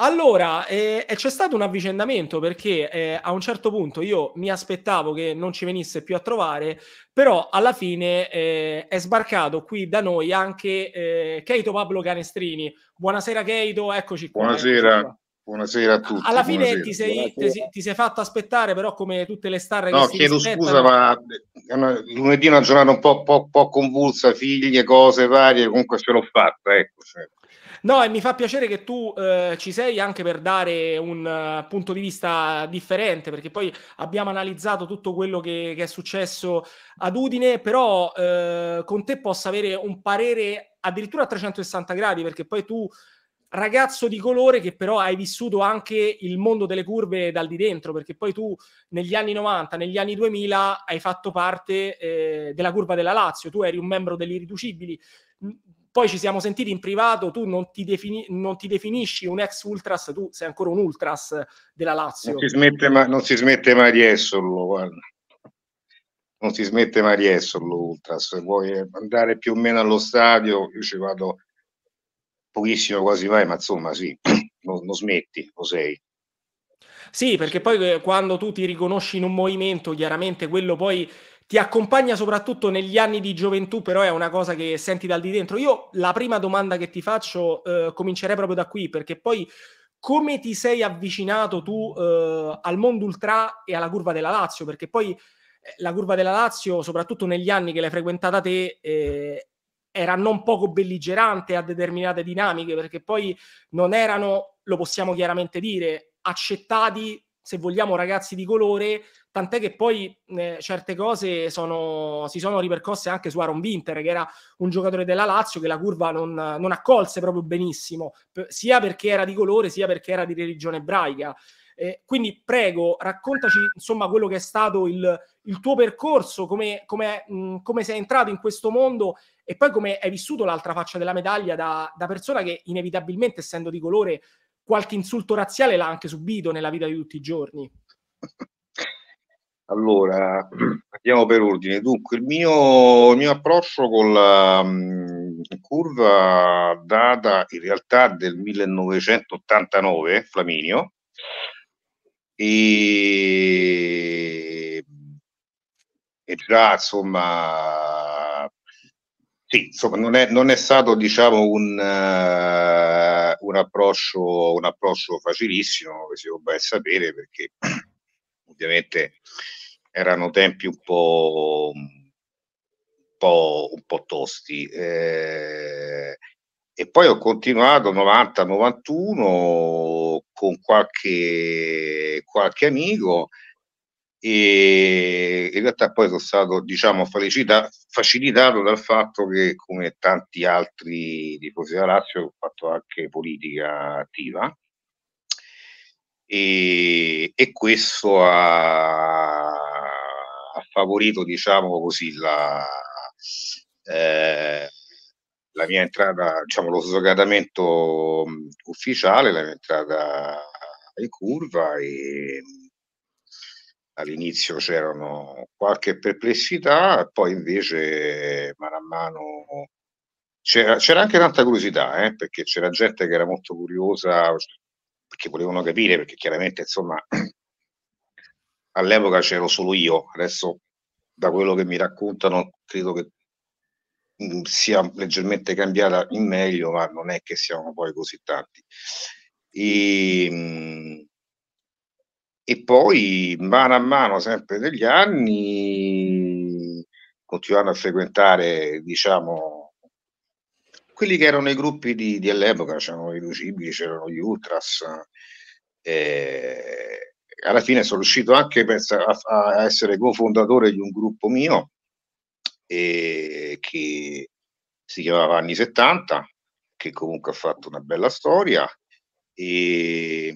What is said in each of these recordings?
Allora, eh, eh, c'è stato un avvicendamento perché eh, a un certo punto io mi aspettavo che non ci venisse più a trovare, però alla fine eh, è sbarcato qui da noi anche eh, Keito Pablo Canestrini. Buonasera Keito, eccoci qui. Buonasera. buonasera a tutti. Alla fine ti, sei, ti, ti sei fatto aspettare, però, come tutte le star. No, chiedo scusa, ma eh, lunedì è una giornata un po', po', po', convulsa, figlie, cose varie. Comunque ce l'ho fatta. Ecco, cioè. No, e mi fa piacere che tu eh, ci sei anche per dare un uh, punto di vista differente, perché poi abbiamo analizzato tutto quello che, che è successo ad Udine, però eh, con te posso avere un parere addirittura a 360 gradi, perché poi tu ragazzo di colore che però hai vissuto anche il mondo delle curve dal di dentro, perché poi tu negli anni 90, negli anni 2000 hai fatto parte eh, della curva della Lazio, tu eri un membro degli irriducibili. Poi ci siamo sentiti in privato, tu non ti, defini- non ti definisci un ex ultras, tu sei ancora un ultras della Lazio. Non si smette, ma- non si smette mai di esserlo, guarda. Non si smette mai di esserlo, ultras. Se vuoi andare più o meno allo stadio, io ci vado pochissimo quasi mai, ma insomma sì, non, non smetti, lo sei. Sì, perché poi eh, quando tu ti riconosci in un movimento, chiaramente quello poi ti accompagna soprattutto negli anni di gioventù, però è una cosa che senti dal di dentro. Io la prima domanda che ti faccio eh, comincerei proprio da qui, perché poi come ti sei avvicinato tu eh, al mondo ultra e alla curva della Lazio? Perché poi eh, la curva della Lazio, soprattutto negli anni che l'hai frequentata te, eh, era non poco belligerante a determinate dinamiche, perché poi non erano, lo possiamo chiaramente dire, accettati se vogliamo, ragazzi di colore, tant'è che poi eh, certe cose sono, si sono ripercosse anche su Aaron Winter, che era un giocatore della Lazio che la curva non, non accolse proprio benissimo, sia perché era di colore, sia perché era di religione ebraica. Eh, quindi prego, raccontaci insomma quello che è stato il, il tuo percorso, come, come, mh, mm, come, sei entrato in questo mondo e poi come hai vissuto l'altra faccia della medaglia da, da persona che inevitabilmente, essendo di colore, qualche insulto razziale l'ha anche subito nella vita di tutti i giorni. Allora, andiamo per ordine. Dunque, il mio, il mio approccio con la mh, mm, curva data in realtà del 1989, Flaminio, e, e già insomma sì, insomma, non è, non è stato diciamo, un, uh, un, approccio, un approccio facilissimo, che si può ben sapere, perché ovviamente erano tempi un po', un po', un po tosti. Eh, e poi ho continuato 90-91 con qualche, qualche amico e in realtà poi sono stato diciamo facilita- facilitato dal fatto che come tanti altri tifosi della Lazio ho fatto anche politica attiva e, e questo ha, ha, favorito diciamo così la, eh, la mia entrata diciamo lo sdoganamento ufficiale la mia entrata in curva e all'inizio c'erano qualche perplessità, poi invece man mano c'era, c'era anche tanta curiosità, eh, perché c'era gente che era molto curiosa, perché volevano capire, perché chiaramente insomma all'epoca c'ero solo io, adesso da quello che mi raccontano credo che mm, sia leggermente cambiata in meglio, ma non è che siamo poi così tanti. E, ehm, mh, e poi mano a mano sempre negli anni continuando a frequentare diciamo quelli che erano i gruppi di, di all'epoca c'erano i Lucibili, c'erano gli Ultras eh, alla fine sono riuscito anche a, a essere cofondatore di un gruppo mio eh, che si chiamava Anni 70 che comunque ha fatto una bella storia e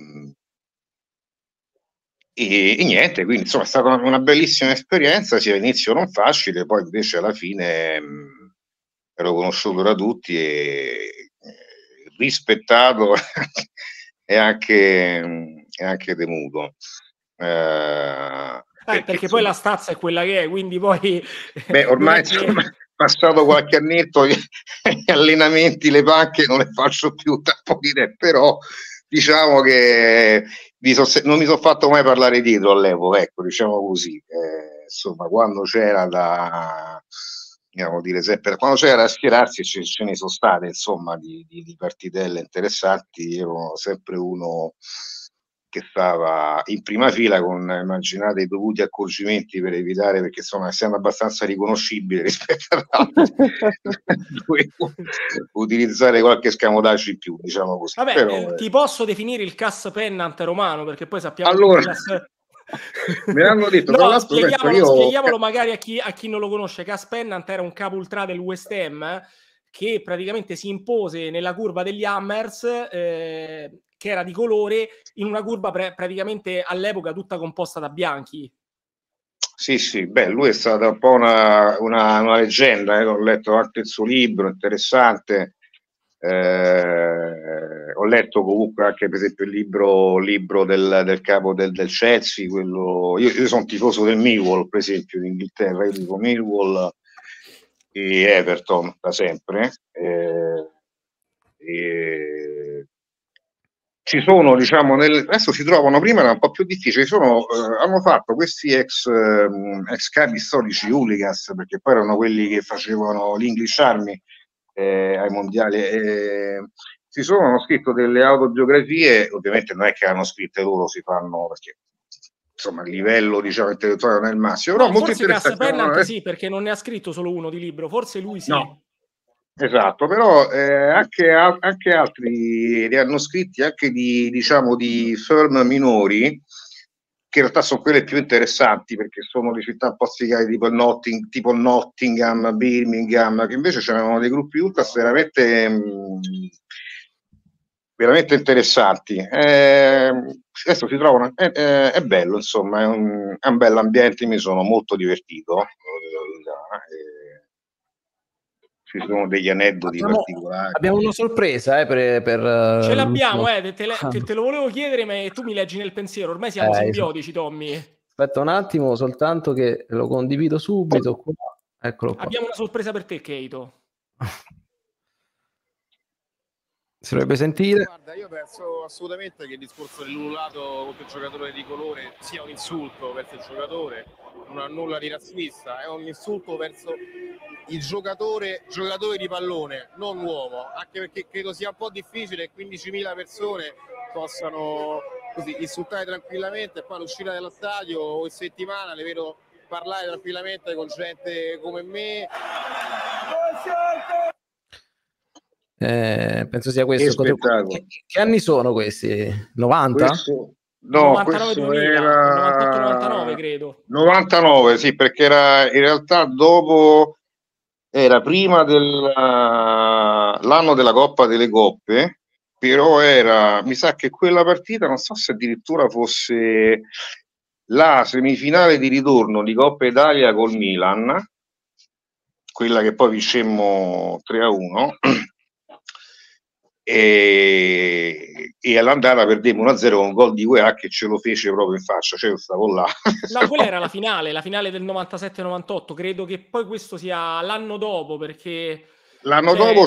e, e, niente, quindi insomma è stata una, una bellissima esperienza, sia all'inizio non facile, poi invece alla fine mh, mm, ero conosciuto da tutti e, e eh, rispettato e anche, mm, e anche temuto. Eh, eh perché, perché poi la stazza è quella che è, quindi poi... Beh, ormai insomma, passato qualche annetto gli allenamenti, le pacche non le faccio più da pulire, però diciamo che non mi sono fatto mai parlare dietro all'epoca, ecco, diciamo così. Eh, insomma, quando c'era da diciamo dire sempre, quando c'era da schierarsi ce, ce ne sono state insomma di, di, di partitelle interessanti, io ero sempre uno che stava in prima fila con, immaginate, i dovuti accorgimenti per evitare, perché insomma, essendo abbastanza riconoscibile rispetto ad altri, utilizzare qualche scamotaggio in più, diciamo così. Vabbè, Però, eh, eh, ti posso definire il cass pennant romano, perché poi sappiamo allora... che class... me l'hanno detto no, spieghiamolo, io... spieghiamolo magari a chi, a chi, non lo conosce Cas Pennant era un capo ultra del West Ham eh, che praticamente si impose nella curva degli Hammers eh, che era di colore in una curva pre- praticamente all'epoca tutta composta da bianchi. Sì, sì, beh, lui è stata un po' una, una, una leggenda, eh, ho letto anche il suo libro, interessante, eh, ho letto comunque anche per esempio il libro, libro del, del, capo del, del Chelsea, quello... io, io, sono tifoso del Millwall per esempio in Inghilterra, io dico Millwall e Everton da sempre. Eh, e ci sono, diciamo, nel, adesso si trovano prima era un po' più difficile, sono, eh, hanno fatto questi ex, eh, ex capi storici hooligans, perché poi erano quelli che facevano l'English Army eh, ai mondiali, si sono scritto delle autobiografie, ovviamente non è che hanno scritte loro, si fanno perché insomma il livello diciamo intellettuale non è il massimo, però no, molto interessante. Forse Cassapella anche eh. sì, perché non ne ha scritto solo uno di libro, forse lui sì. No Esatto, però eh, anche, anche, altri li hanno scritti anche di, diciamo, di firm minori, che in realtà sono quelle più interessanti perché sono le città un po' sfigate tipo, Notting, tipo Nottingham, Birmingham, che invece c'erano dei gruppi ultras veramente, mh, mm, veramente interessanti. Eh, adesso si trovano, è, è, è bello insomma, è un, è un bell'ambiente, mi sono molto divertito. Eh, eh ci sono degli aneddoti abbiamo, particolari. Abbiamo una sorpresa eh, per, per, eh, Ce l'abbiamo, eh, te, te, te, lo volevo chiedere, ma tu mi leggi nel pensiero, ormai siamo eh, simbiotici, Tommy. Aspetta un attimo, soltanto che lo condivido subito. Eccolo qua. Abbiamo una sorpresa per te, Keito. Si dovrebbe sentire. Guarda, io penso assolutamente che il discorso dell'ululato contro il giocatore di colore sia un insulto verso il giocatore, non ha nulla di razzista, è un insulto verso il giocatore, giocatore di pallone, non uomo, anche perché credo sia un po' difficile che 15.000 persone possano così, insultare tranquillamente e poi all'uscita dello stadio o in settimana le vedo parlare tranquillamente con gente come me eh, penso sia questo. Che, che, che, anni sono questi? 90? Questo... No, 99, 2000, era 98, 99 credo. 99, sì, perché era in realtà dopo era prima dell'anno eh, della Coppa delle Coppe, però era mi sa che quella partita non so se addirittura fosse la semifinale di ritorno di Coppa Italia col Milan, quella che poi vincemmo 3 a 1 e, e all'andata perdemmo 1-0 con un gol di Guerra che ce lo fece proprio in faccia, cioè stavo là. No, quella era la finale, la finale del 97-98, credo che poi questo sia l'anno dopo perché... L'anno cioè... dopo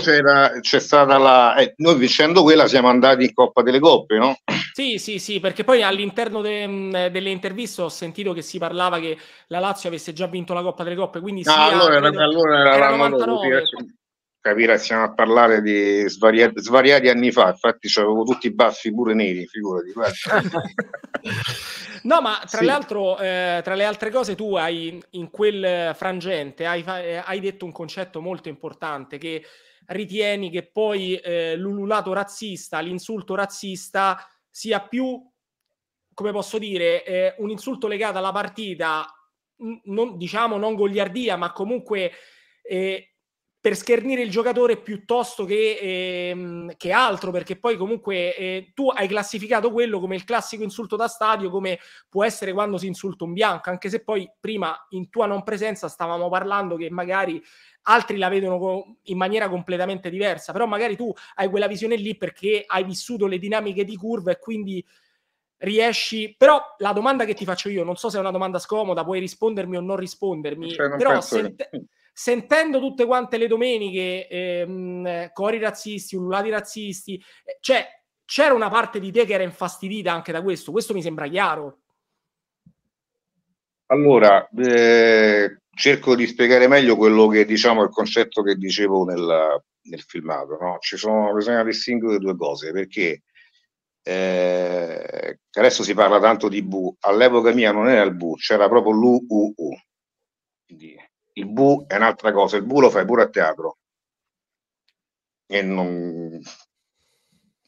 c'è stata la... Eh, noi vincendo quella siamo andati in Coppa delle Coppe, no? Sì, sì, sì, perché poi all'interno de, delle interviste ho sentito che si parlava che la Lazio avesse già vinto la Coppa delle Coppe, quindi... No, ah, sia, allora, credo, allora era, era l'anno 99, dopo, capire stiamo a parlare di svariati, svariati anni fa, infatti avevo tutti i baffi pure neri, figurati. no, ma tra, sì. l'altro, eh, tra le altre cose tu hai in quel frangente hai, eh, hai detto un concetto molto importante che ritieni che poi eh, l'ululato razzista, l'insulto razzista sia più, come posso dire, eh, un insulto legato alla partita, non, diciamo non goliardia, ma comunque eh, per schernire il giocatore piuttosto che, ehm, che altro, perché poi comunque eh, tu hai classificato quello come il classico insulto da stadio, come può essere quando si insulta un bianco, anche se poi prima in tua non presenza stavamo parlando che magari altri la vedono in maniera completamente diversa, però magari tu hai quella visione lì perché hai vissuto le dinamiche di curva e quindi riesci. Però la domanda che ti faccio io, non so se è una domanda scomoda, puoi rispondermi o non rispondermi, cioè, non però se... Che sentendo tutte quante le domeniche ehm, cori razzisti, ululati razzisti, eh, cioè c'era una parte di te che era infastidita anche da questo, questo mi sembra chiaro. Allora, eh, cerco di spiegare meglio quello che diciamo, il concetto che dicevo nel, nel filmato, no? Ci sono, bisogna distinguere due cose, perché eh, adesso si parla tanto di Bu, all'epoca mia non era il Bu, c'era proprio l'UUU, quindi il bu è un'altra cosa, il bu lo fai pure a teatro. E non...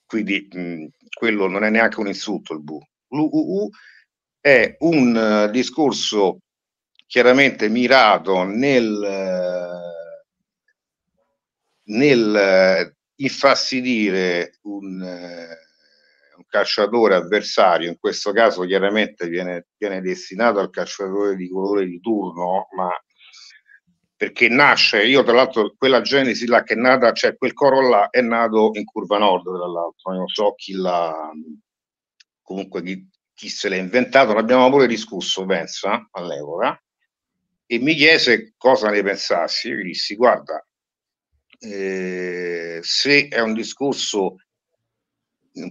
Quindi mh, mm, quello non è neanche un insulto il bu. L'UUU è un uh, discorso chiaramente mirato nel, eh, nel eh, infastidire un, un, calciatore avversario, in questo caso chiaramente viene, viene destinato al calciatore di colore di turno, ma perché nasce, io tra l'altro quella genesi là che è nata, cioè quel coro là è nato in Curva Nord, tra l'altro, non so chi l'ha, comunque chi, chi se l'ha inventato, l'abbiamo pure discusso, pensa, all'epoca, e mi chiese cosa ne pensassi, io gli dissi guarda, eh, se è un discorso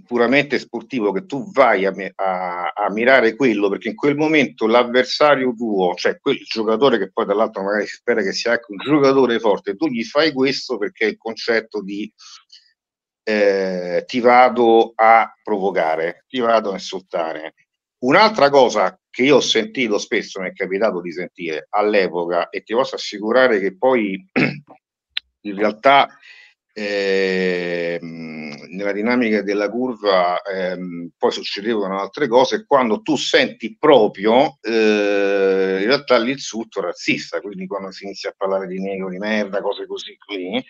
puramente sportivo che tu vai a, a, a, mirare quello perché in quel momento l'avversario tuo, cioè quel giocatore che poi dall'altro magari si spera che sia anche un giocatore forte, tu gli fai questo perché è il concetto di eh, ti vado a provocare, ti vado a insultare. Un'altra cosa che io ho sentito spesso, mi è capitato di sentire all'epoca e ti posso assicurare che poi in realtà eh, nella dinamica della curva ehm, poi succedevano altre cose quando tu senti proprio eh, in realtà l'insulto razzista quindi quando si inizia a parlare di negro di merda cose così qui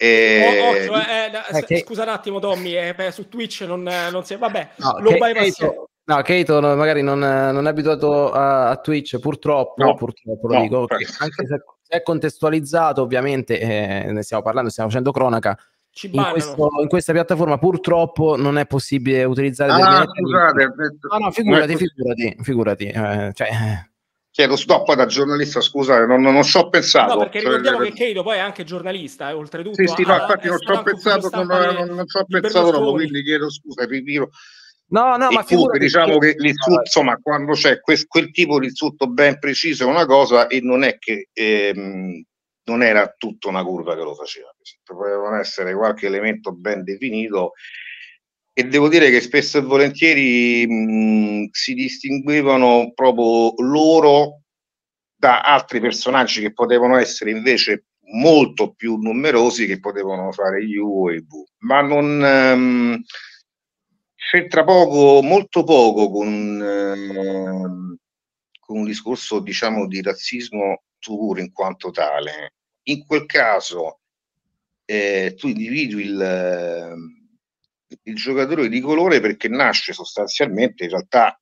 eh, oh, oh, cioè, eh, eh, scusa un attimo Tommy eh, su Twitch non, non si vabbè no, lo bypassiamo No, Keito magari non, non è abituato a, a Twitch, purtroppo, no, purtroppo no, lo dico, okay. anche se è contestualizzato, ovviamente eh, ne stiamo parlando, stiamo facendo cronaca. In, questo, in, questa piattaforma purtroppo non è possibile utilizzare ah, scusate, detto, eh, no, figurati, eh, figurati, figurati. Eh, cioè... Eh. Chiedo stop da giornalista, scusa, non, non, non ci ho pensato. No, perché cioè, ricordiamo cioè, che Keito poi è anche giornalista, oltretutto. Sì, sì, no, infatti non ci ho pensato, non, non, non ho pensato proprio, quindi chiedo scusa, ritiro No, no, e ma figurati, diciamo che l'insulto, insomma, quando c'è quel, quel tipo di insulto ben preciso è una cosa e non è che ehm, non era tutta una curva che lo faceva, dovevano essere qualche elemento ben definito e devo dire che spesso e volentieri mh, mhmm, si distinguevano proprio loro da altri personaggi che potevano essere invece molto più numerosi che potevano fare gli U e i boh. V, ma non... Ehm, c'entra poco, molto poco con, eh, con un discorso diciamo di razzismo puro in quanto tale. In quel caso eh, tu individui il, il, giocatore di colore perché nasce sostanzialmente in realtà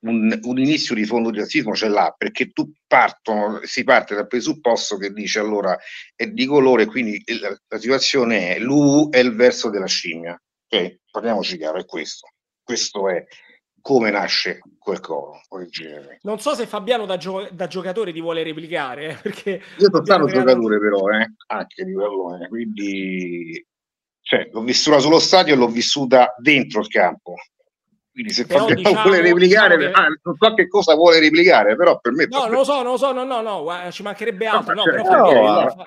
un, un inizio di fondo di razzismo ce l'ha perché tu partono, si parte dal presupposto che dice allora è di colore quindi la, la situazione è lui è il verso della scimmia Ok? Parliamoci chiaro, è questo. Questo è come nasce quel coro originale. Non so se Fabiano da, gio- da giocatore ti vuole replicare. Eh, perché Io sono stato creato... giocatore però, eh, anche di pallone, quindi cioè, l'ho vissuta sullo stadio e l'ho vissuta dentro il campo. Quindi se però, Fabiano diciamo, vuole replicare, diciamo che... ah, non so che cosa vuole replicare, però per me... No, per... non lo so, non lo so, no, no, no, ci mancherebbe altro. No, cioè, no, cioè, no, Fabiano, no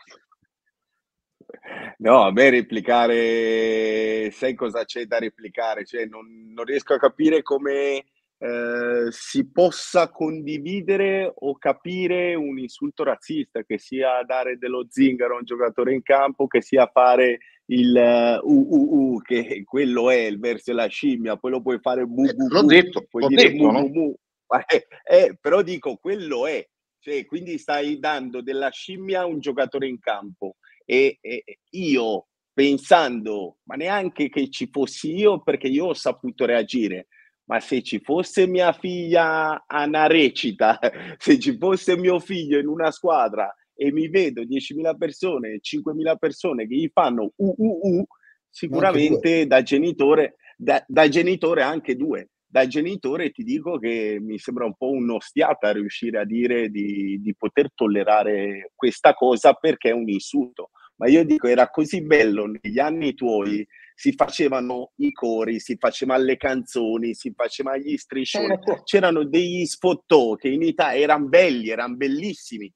No, a me replicare, sai cosa c'è da replicare? Cioè, non, non riesco a capire come eh, si possa condividere o capire un insulto razzista, che sia dare dello zingaro a un giocatore in campo, che sia fare il uh, uh, uh, uh che quello è il verso e la scimmia, poi lo puoi fare bu, bu, bu l'ho detto, puoi dire detto, mu, no? mu, eh, eh, però dico, quello è, cioè, quindi stai dando della scimmia a un giocatore in campo e, e io pensando, ma neanche che ci fossi io perché io ho saputo reagire, ma se ci fosse mia figlia a una recita, se ci fosse mio figlio in una squadra e mi vedo 10.000 persone, 5.000 persone che gli fanno UUU, sicuramente da genitore, da, da genitore anche due dai genitori ti dico che mi sembra un po' un'ostiata riuscire a dire di, di poter tollerare questa cosa perché è un insulto. Ma io dico, era così bello negli anni tuoi, si facevano i cori, si facevano le canzoni, si facevano gli striscioni, certo. c'erano degli sfottò che in Italia erano belli, erano bellissimi,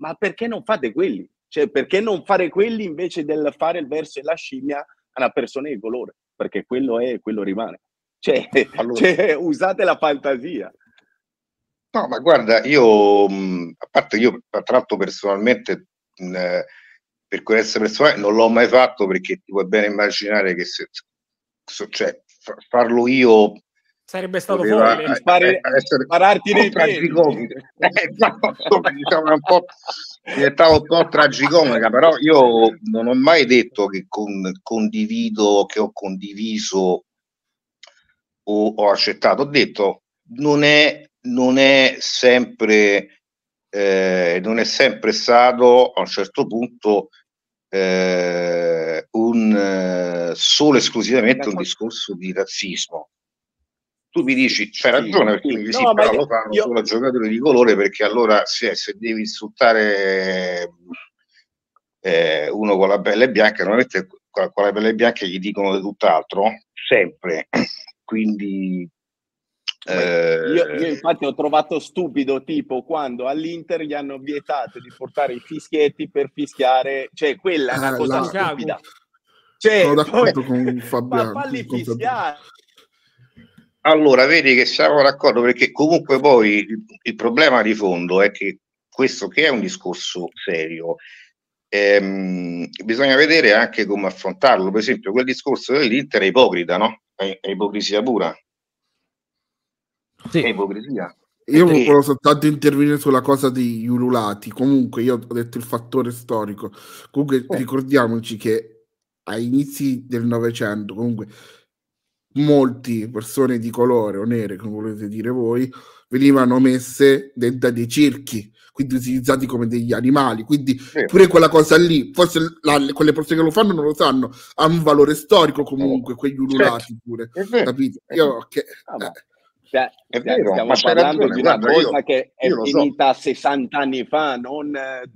ma perché non fate quelli? Cioè, perché non fare quelli invece del fare il verso e la scimmia a una persona di colore? Perché quello è e quello rimane. Cioè, allora. cioè, usate la fantasia. No, ma guarda, io, mm, a parte io tratto personalmente, mm, eh, per coerenza personale, non l'ho mai fatto perché ti puoi bene immaginare che se, so, cioè, farlo io sarebbe stato fuori spare, essere, spararti nei tragicomica eh, diciamo, un po', eh, diciamo, diventava un po' tragicomica però io non ho mai detto che con, condivido che ho condiviso ho, ho accettato, ho detto non è, non è sempre eh, non è sempre stato a un certo punto eh, un, eh, solo esclusivamente un discorso di razzismo tu mi dici c'è ragione perché mi sì, no, però lo fanno io... solo giocatori di colore perché allora se, se devi insultare eh, uno con la pelle bianca normalmente con la pelle bianca gli dicono di tutt'altro sempre quindi eh... Io, io, infatti ho trovato stupido tipo quando all'Inter gli hanno vietato di portare i fischietti per fischiare, cioè quella è una ah, cosa la... stupida. Cioè, Sono d'accordo poi... con Fabiano. Ma falli fischiare. Allora, vedi che siamo d'accordo perché comunque poi il, il, problema di fondo è che questo che è un discorso serio, ehm, bisogna vedere anche come affrontarlo. Per esempio, quel discorso dell'Inter è ipocrita, no? è, è ipocrisia pura. Sì. È ipocrisia. Io perché... volevo soltanto intervenire sulla cosa degli ululati. Comunque, io ho detto il fattore storico. Comunque, eh. ricordiamoci che ai inizi del Novecento, comunque, molte persone di colore o nere, come volete dire voi, venivano messe dentro dei circhi quindi utilizzati come degli animali. Quindi sì. pure quella cosa lì, forse la, quelle persone che lo fanno non lo sanno, ha un valore storico comunque, quegli ululati pure. Capito? Io che... Ah, eh. cioè, è cioè, vero, stiamo parlando ragione, di una guarda, cosa io, che è finita so. 60 anni fa, non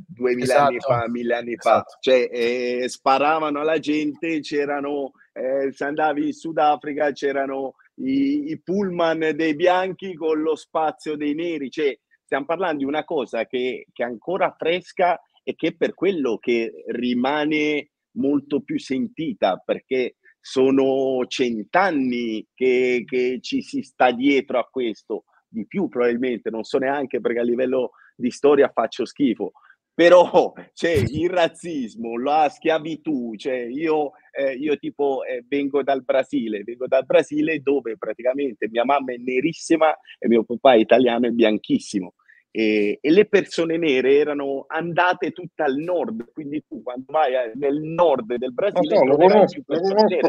2000 esatto. anni fa, 1000 anni esatto. fa. Esatto. Cioè, eh, sparavano alla gente, c'erano, eh, se andavi in Sudafrica, c'erano i, i, pullman dei bianchi con lo spazio dei neri. Cioè, stiamo parlando di una cosa che, che è ancora fresca e che per quello che rimane molto più sentita, perché sono cent'anni che, che ci si sta dietro a questo, di più probabilmente, non so neanche perché a livello di storia faccio schifo, però cioè, il razzismo, la schiavitù, cioè io, eh, io tipo eh, vengo dal Brasile, vengo dal Brasile dove praticamente mia mamma è nerissima e mio papà è italiano è bianchissimo. E, e, le persone nere erano andate tutte al nord, quindi tu quando vai eh, nel nord del Brasile no, no, lo conosco,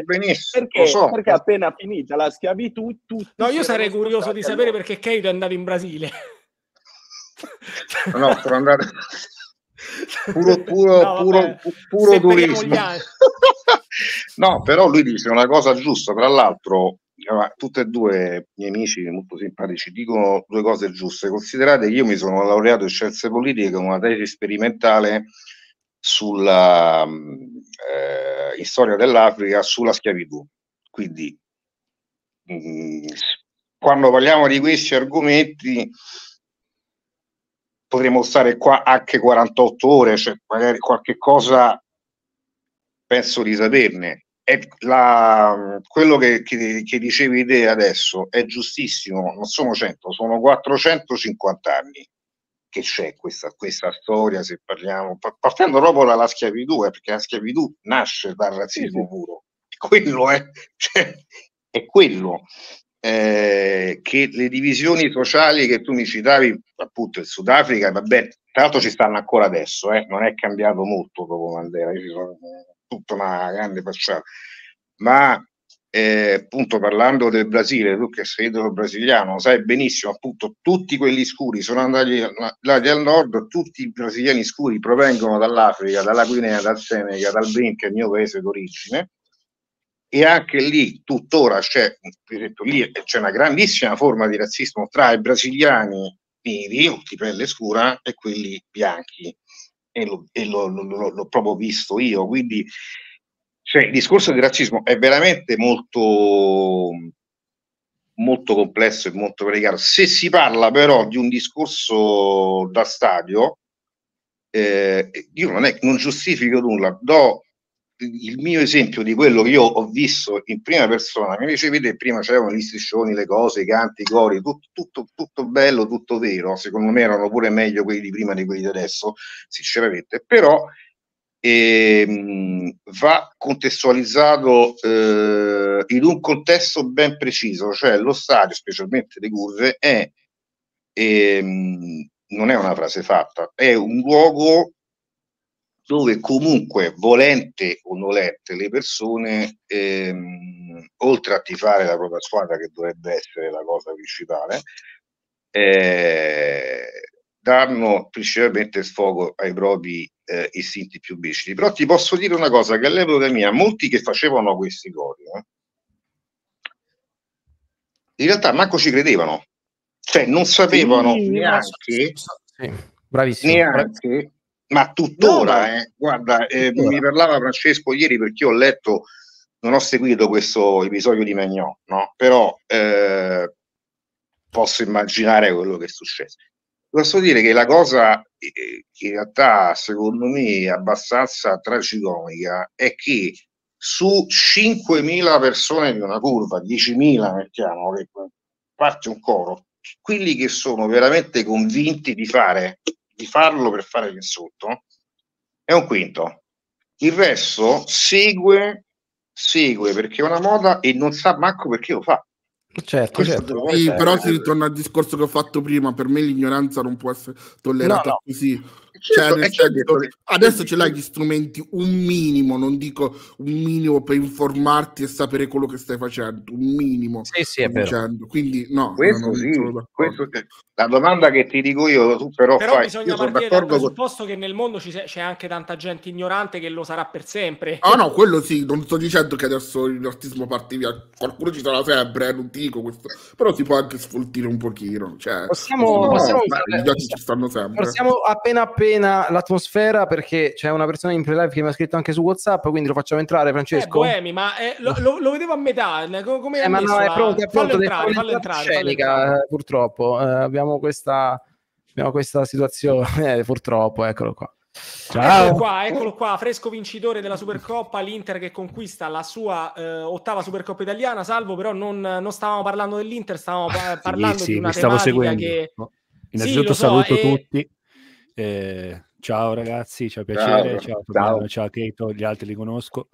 benissimo, perché, so. perché, appena finita la schiavitù tutti No, io sarei curioso di sapere perché Keito è andato in Brasile. No, sono andato... puro, puro, no, puro, puro durismo. no, però lui dice una cosa giusta, tra l'altro eh, tutti e due i miei amici molto simpatici dicono due cose giuste. Considerate che io mi sono laureato in scienze politiche con una tesi sperimentale sulla, mm, eh, in storia dell'Africa sulla schiavitù. Quindi mh, mm, quando parliamo di questi argomenti potremmo stare qua anche 48 ore, cioè magari qualche cosa penso di saperne. La, quello che, che, che, dicevi te adesso è giustissimo, non sono 100, sono 450 anni che c'è questa, questa storia, se parliamo, partendo proprio dalla schiavitù, eh, perché la schiavitù nasce dal razzismo puro, quello è, cioè, è quello eh, che le divisioni sociali che tu mi citavi, appunto il Sudafrica, vabbè, tra l'altro ci stanno ancora adesso, eh, non è cambiato molto dopo Mandela, ci sono tutta una grande facciata, ma eh, appunto parlando del Brasile, tu che sei idolo brasiliano, sai benissimo, appunto tutti quelli scuri sono andati, andati al nord, tutti i brasiliani scuri provengono dall'Africa, dalla Guinea, dal Senegal, dal Brin, che è il mio paese d'origine, e anche lì tuttora c'è, per esempio lì c'è una grandissima forma di razzismo tra i brasiliani neri o di pelle scura e quelli bianchi e, l'ho proprio visto io quindi cioè, il discorso del razzismo è veramente molto molto complesso e molto precario se si parla però di un discorso da stadio eh, io non, è, non giustifico nulla do il mio esempio di quello che io ho visto in prima persona, che invece vedete prima c'erano gli striscioni, le cose, i canti, i cori, tutto, tutto, tutto, bello, tutto vero, secondo me erano pure meglio quelli di prima di quelli di adesso, sinceramente, però ehm, va contestualizzato eh, in un contesto ben preciso, cioè lo stadio, specialmente le curve, è, ehm, non è una frase fatta, è un luogo dove comunque volente o nolente le persone, ehm, oltre a tifare la propria squadra, che dovrebbe essere la cosa principale, eh, danno principalmente sfogo ai propri eh, istinti più beceri. Però ti posso dire una cosa, che all'epoca mia, molti che facevano questi gol, eh, in realtà manco ci credevano, cioè non sapevano sì, neanche... Sì, bravissimo. Neanche bravissimo ma tuttora, no, ma... Eh, guarda, eh, tuttora. mi parlava Francesco ieri perché io ho letto, non ho seguito questo episodio di Magnò, no? però eh, posso immaginare quello che è successo. Posso dire che la cosa eh, che in realtà secondo me è abbastanza tragicomica è che su 5.000 persone di una curva, 10.000 mettiamo, che parte un coro, quelli che sono veramente convinti di fare di farlo per fare l'insulto è un quinto. Il resto segue, segue perché è una moda e non sa manco perché lo fa. Certo, certo. Sì, però si ritorna al discorso che ho fatto prima, per me l'ignoranza non può essere tollerata no, no. così. Certo, cioè, certo. certo adesso ce l'hai gli strumenti, un minimo, non dico un minimo per informarti e sapere quello che stai facendo, un minimo. Sì, sì, è vero. Quindi no, questo sì, questo, la domanda che ti dico io, tu però, però fai, bisogna io partire dal presupposto con... che nel mondo c'è anche tanta gente ignorante che lo sarà per sempre. Ah no, quello sì, non sto dicendo che adesso l'autismo parte via, qualcuno ci sarà sempre, eh, non ti figo questo, però si può anche sfoltire un pochino. Cioè, possiamo, no, possiamo beh, sempre. possiamo appena appena l'atmosfera perché c'è una persona in pre-live che mi ha scritto anche su Whatsapp, quindi lo facciamo entrare eh, Francesco. Eh, Boemi, ma eh, lo, lo, lo, vedevo a metà, eh, come eh, ma no, è pronto, è pronto, fallo entrare, fallo entrare, scenica, eh, fallo entrare. purtroppo eh, abbiamo, questa, abbiamo questa situazione, purtroppo, eccolo qua. Ciao. Eccolo qua, eccolo qua, fresco vincitore della Supercoppa, l'Inter che conquista la sua eh, ottava Supercoppa italiana, salvo però non, non stavamo parlando dell'Inter, stavamo pa- ah, parlando sì, di una sì, tematica seguendo. che... Innanzitutto sì, saluto so, tutti, eh, ciao ragazzi, ciao piacere, ciao, ciao, ciao Keito, gli altri li conosco.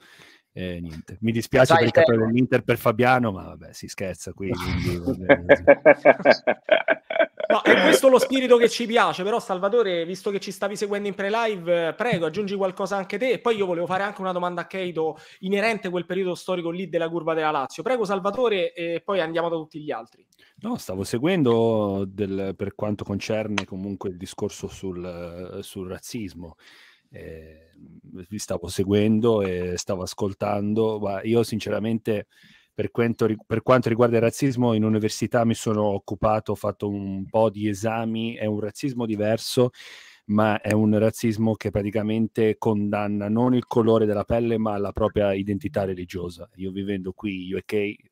Eh, niente. Mi dispiace Sai per il capello dell'Inter per Fabiano, ma vabbè, si scherza qui. Quindi, vabbè, No, è questo lo spirito che ci piace, però Salvatore, visto che ci stavi seguendo in pre-live, eh, prego aggiungi qualcosa anche te e poi io volevo fare anche una domanda a Keito inerente a quel periodo storico lì della curva della Lazio. Prego Salvatore e poi andiamo da tutti gli altri. No, stavo seguendo del, per quanto concerne comunque il discorso sul, eh, sul razzismo. Eh, vi stavo seguendo e stavo ascoltando, ma io sinceramente per quanto, per quanto, riguarda il razzismo, in università mi sono occupato, ho fatto un po' di esami, è un razzismo diverso, ma è un razzismo che praticamente condanna non il colore della pelle, ma la propria identità religiosa. Io vivendo qui in UK,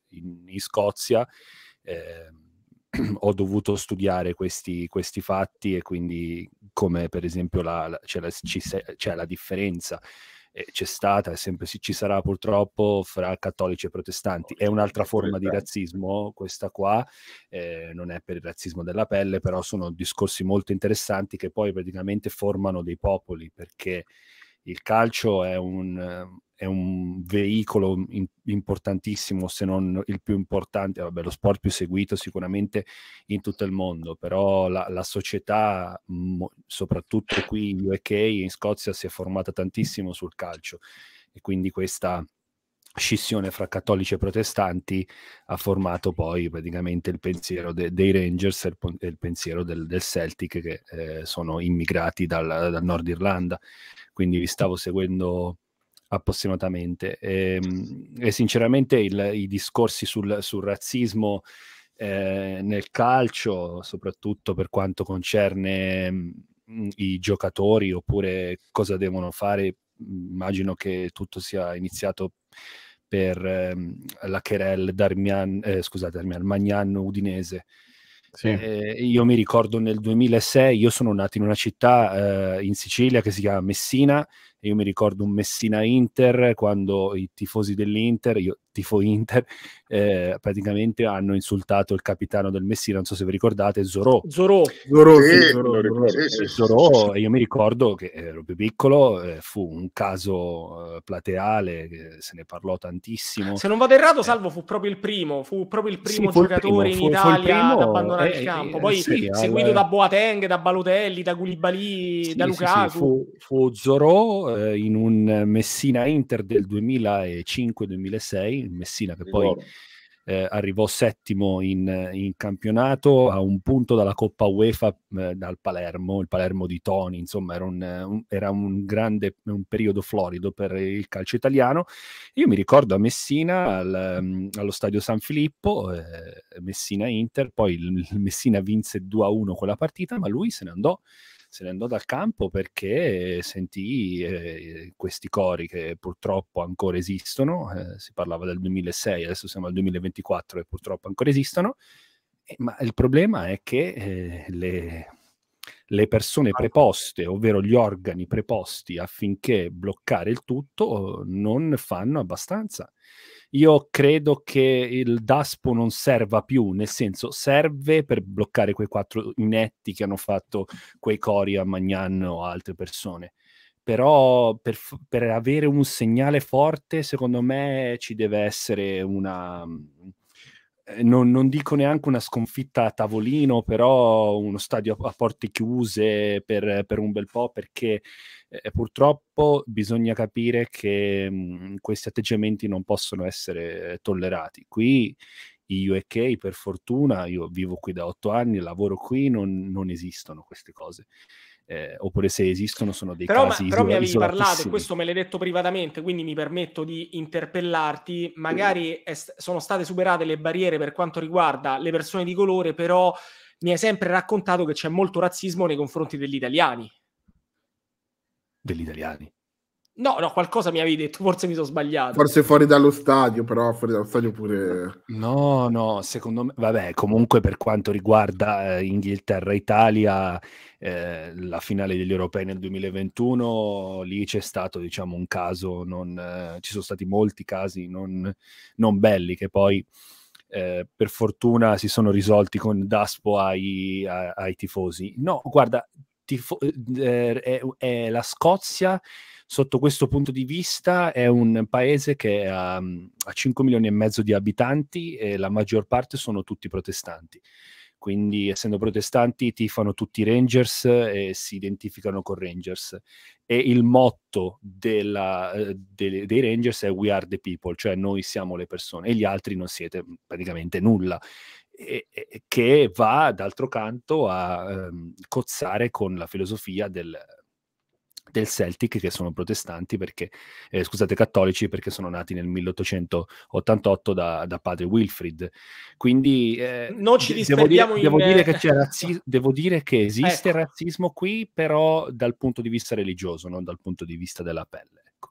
in, in Scozia, eh, ho dovuto studiare questi, questi, fatti e quindi come per esempio la, la, c'è, la, c'è la differenza eh, c'è stata e sempre ci sarà purtroppo fra cattolici e protestanti. È un'altra forma di razzismo, questa qua, eh, non è per il razzismo della pelle, però sono discorsi molto interessanti che poi praticamente formano dei popoli perché il calcio è un è un veicolo in, importantissimo, se non il più importante, vabbè, lo sport più seguito sicuramente in tutto il mondo, però la, la società, mh, soprattutto qui in UK e in Scozia, si è formata tantissimo sul calcio e quindi questa scissione fra cattolici e protestanti ha formato poi praticamente il pensiero de- dei Rangers e il, il, pensiero del, del Celtic che eh, sono immigrati dal, dal, nord Irlanda. Quindi vi stavo seguendo appassionatamente. E, ehm, e sinceramente il, i discorsi sul, sul razzismo eh, nel calcio, soprattutto per quanto concerne mh, mm, i giocatori oppure cosa devono fare, mm, immagino che tutto sia iniziato per ehm, la querel Darmian, eh, scusate, Darmian Magnan Udinese. Sì. Eh, io mi ricordo nel 2006, io sono nato in una città eh, in Sicilia che si chiama Messina, io mi ricordo un Messina Inter quando i tifosi dell'Inter, io tifo Inter, eh, praticamente hanno insultato il capitano del Messina, non so se vi ricordate, Zorò. Zorò, Zorò, sì, sì, Zorò, Zorò. Sì, sì, eh, Zorò io mi ricordo che ero più piccolo, eh, fu un caso eh, plateale, se ne parlò tantissimo. Se non vado errato, eh. Salvo fu proprio il primo, fu proprio il primo giocatore il primo, in fu, Italia fu primo, ad abbandonare eh, il campo, poi seguito alla... da Boateng, da Balutelli, da Gulibali, da Lukaku. fu, fu Zorò eh, in un Messina-Inter del 2005-2006, Messina che poi eh, arrivò settimo in, in, campionato a un punto dalla Coppa UEFA eh, dal Palermo, il Palermo di Toni, insomma era un, un, era un grande un periodo florido per il calcio italiano. Io mi ricordo a Messina, al, mm, allo stadio San Filippo, eh, Messina-Inter, poi il, il Messina vinse 2-1 quella partita, ma lui se ne andò se ne andò dal campo perché sentì eh, questi cori che purtroppo ancora esistono, eh, si parlava del 2006, adesso siamo al 2024 e purtroppo ancora esistono, eh, ma il problema è che eh, le, le persone preposte, ovvero gli organi preposti affinché bloccare il tutto, non fanno abbastanza io credo che il DASPO non serva più, nel senso serve per bloccare quei quattro inetti che hanno fatto quei cori a Magnan o altre persone. Però per, per avere un segnale forte, secondo me ci deve essere una, eh, non, non, dico neanche una sconfitta a tavolino, però uno stadio a, porte chiuse per, per, un bel po', perché eh, purtroppo bisogna capire che mh, mm, questi atteggiamenti non possono essere tollerati. Qui i UK, per fortuna, io vivo qui da otto anni, lavoro qui, non, non esistono queste cose eh, oppure se esistono sono dei però, casi ma, Però mi avevi parlato, e questo me l'hai detto privatamente, quindi mi permetto di interpellarti, magari est- sono state superate le barriere per quanto riguarda le persone di colore, però mi hai sempre raccontato che c'è molto razzismo nei confronti degli italiani. Degli italiani? No, no, qualcosa mi avevi detto, forse mi sono sbagliato. Forse fuori dallo stadio, però fuori dallo stadio pure... No, no, secondo me... Vabbè, comunque per quanto riguarda eh, Inghilterra-Italia, eh, la finale degli europei nel 2021, lì c'è stato, diciamo, un caso, non, eh, ci sono stati molti casi non, non belli che poi... Eh, per fortuna si sono risolti con Daspo ai, ai, ai tifosi. No, guarda, tifo- eh, è, è la Scozia sotto questo punto di vista è un paese che ha, ha 5 milioni e mezzo di abitanti e la maggior parte sono tutti protestanti quindi essendo protestanti tifano tutti i Rangers e si identificano con Rangers e il motto della, eh, de, dei Rangers è We are the people, cioè noi siamo le persone e gli altri non siete mm, praticamente nulla e, e, che va d'altro canto a ehm, cozzare con la filosofia del del Celtic che sono protestanti perché, eh, scusate, cattolici perché sono nati nel 1888 da, da padre Wilfrid. Quindi eh, non ci devo, dire, in... devo, dire che eh, razzi- devo dire che esiste eh. razzismo qui, però dal punto di vista religioso, non dal punto di vista della pelle. Ecco.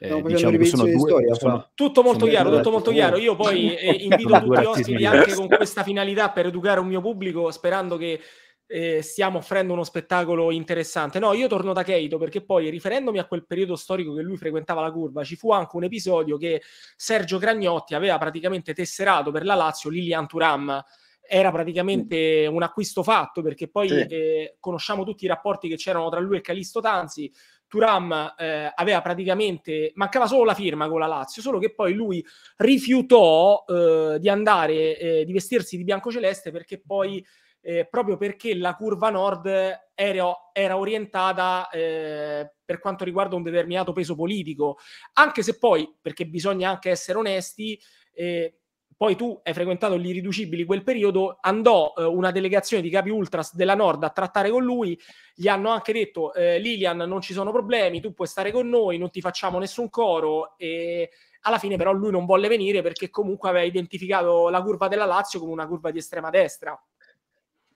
Eh, no, diciamo che sono due, storia, sono, tutto molto sono chiaro, tutto molto chiaro. Io poi eh, invito tutti gli ospiti anche con questa finalità per educare un mio pubblico, sperando che eh, stiamo offrendo uno spettacolo interessante. No, io torno da Keito perché poi, riferendomi a quel periodo storico che lui frequentava la curva, ci fu anche un episodio che Sergio Cragnotti aveva praticamente tesserato per la Lazio Lilian Turam. Era praticamente mm. un acquisto fatto perché poi sì. eh, conosciamo tutti i rapporti che c'erano tra lui e Calisto Tanzi. Turam eh, aveva praticamente mancava solo la firma con la Lazio, solo che poi lui rifiutò eh, di andare, eh, di vestirsi di biancoceleste perché poi eh, proprio perché la curva nord era, era orientata eh, per quanto riguarda un determinato peso politico, anche se poi, perché bisogna anche essere onesti, eh, poi tu hai frequentato gli irriducibili quel periodo, andò eh, una delegazione di capi ultras della Nord a trattare con lui, gli hanno anche detto eh, Lilian non ci sono problemi, tu puoi stare con noi, non ti facciamo nessun coro e alla fine però lui non volle venire perché comunque aveva identificato la curva della Lazio come una curva di estrema destra.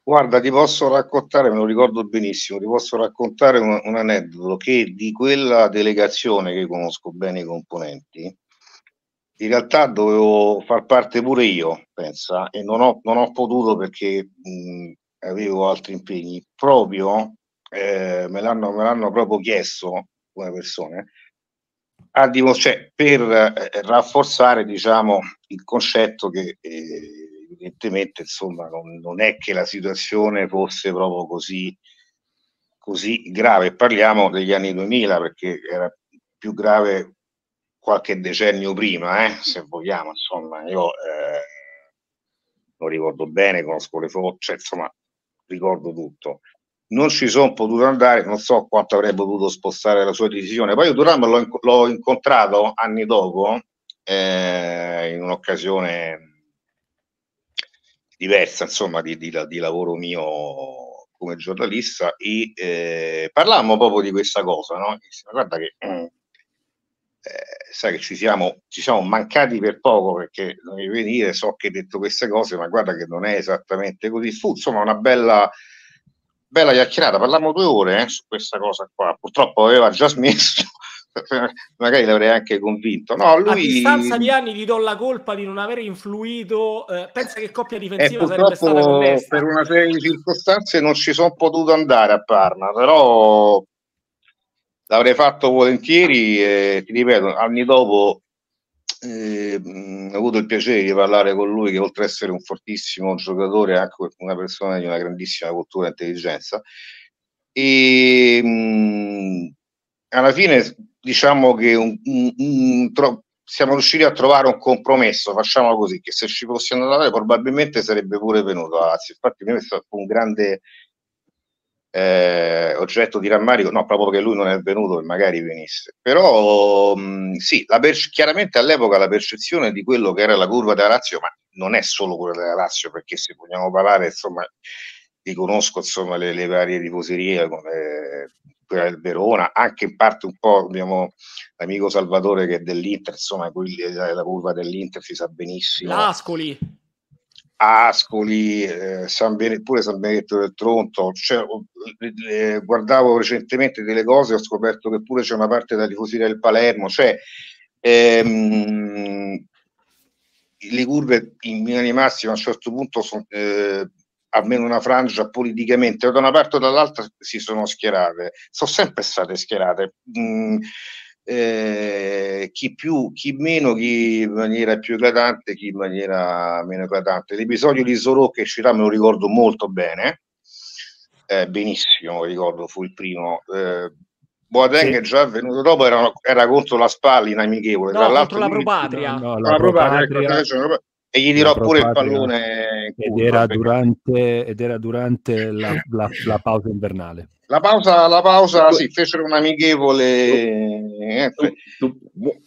Guarda, ti posso raccontare, me lo ricordo benissimo, ti posso raccontare un, un aneddoto che di quella delegazione che conosco bene i componenti, in realtà dovevo far parte pure io, pensa, e non ho, non ho potuto perché mh, avevo altri impegni. Proprio eh, me, l'hanno, me l'hanno proprio chiesto come persone, a, cioè, per eh, rafforzare diciamo, il concetto che... Eh, evidentemente insomma, non, non, è che la situazione fosse proprio così, così grave. Parliamo degli anni 2000 perché era più grave qualche decennio prima, eh, se vogliamo, insomma, io eh, lo ricordo bene, conosco le foto, cioè, insomma, ricordo tutto. Non ci sono potuto andare, non so quanto avrei potuto spostare la sua decisione. Poi io Duran l'ho, inc- l'ho incontrato anni dopo eh, in un'occasione diversa insomma di, di, di lavoro mio come giornalista e eh, parlavamo proprio di questa cosa, no? guarda che eh, sai che ci siamo, ci siamo, mancati per poco perché dovevi venire so che hai detto queste cose, ma guarda che non è esattamente così. Fu insomma una bella, bella chiacchierata, parlavamo due ore eh, su questa cosa qua, purtroppo aveva già smesso magari l'avrei anche convinto. No, lui... A distanza di anni gli do la colpa di non aver influito, eh, pensa che coppia difensiva eh, sarebbe stata con Per una serie di circostanze non ci sono potuto andare a Parma, però l'avrei fatto volentieri e ti ripeto, anni dopo eh, ho avuto il piacere di parlare con lui che oltre ad essere un fortissimo giocatore è anche una persona di una grandissima cultura e intelligenza e mh, alla fine diciamo che un, un, un tro- siamo riusciti a trovare un compromesso, facciamo così, che se ci fossimo andare probabilmente sarebbe pure venuto a Lazio. Infatti per me è stato un grande eh, oggetto di rammarico, no, proprio che lui non è venuto e magari venisse. Però mh, mm, sì, per- chiaramente all'epoca la percezione di quello che era la curva della Lazio, ma non è solo quella della Lazio, perché se vogliamo parlare, insomma, riconosco insomma, le, le varie tifoserie come del eh, Verona, anche in parte un po' abbiamo l'amico Salvatore che è dell'Inter, insomma quelli della eh, curva dell'Inter si sa benissimo. Ascoli. Ascoli, eh, San Bene, pure San Benedetto del Tronto, cioè, eh, guardavo recentemente delle cose, ho scoperto che pure c'è una parte da tifoseria del Palermo, cioè ehm, le curve in linea di massima a un certo punto sono... Eh, almeno una frangia politicamente da una parte o dall'altra si sono schierate, sono sempre state schierate. Mm, eh, chi più, chi meno, chi in maniera più eclatante, chi in maniera meno eclatante. L'episodio di Zorò che uscirà me lo ricordo molto bene, eh, benissimo, ricordo, fu il primo. Eh, Boateng sì. è già venuto dopo, era, era contro la Spalla in amichevole. No, Tra l'altro, contro la Propatria. No, no, la, la Propatria. propatria ecco, e gli dirò pure il pallone. Ed era, durante, ed era durante la, la, la, pausa invernale. La pausa, la pausa sì, fecero un amichevole. Tu, tu, eh,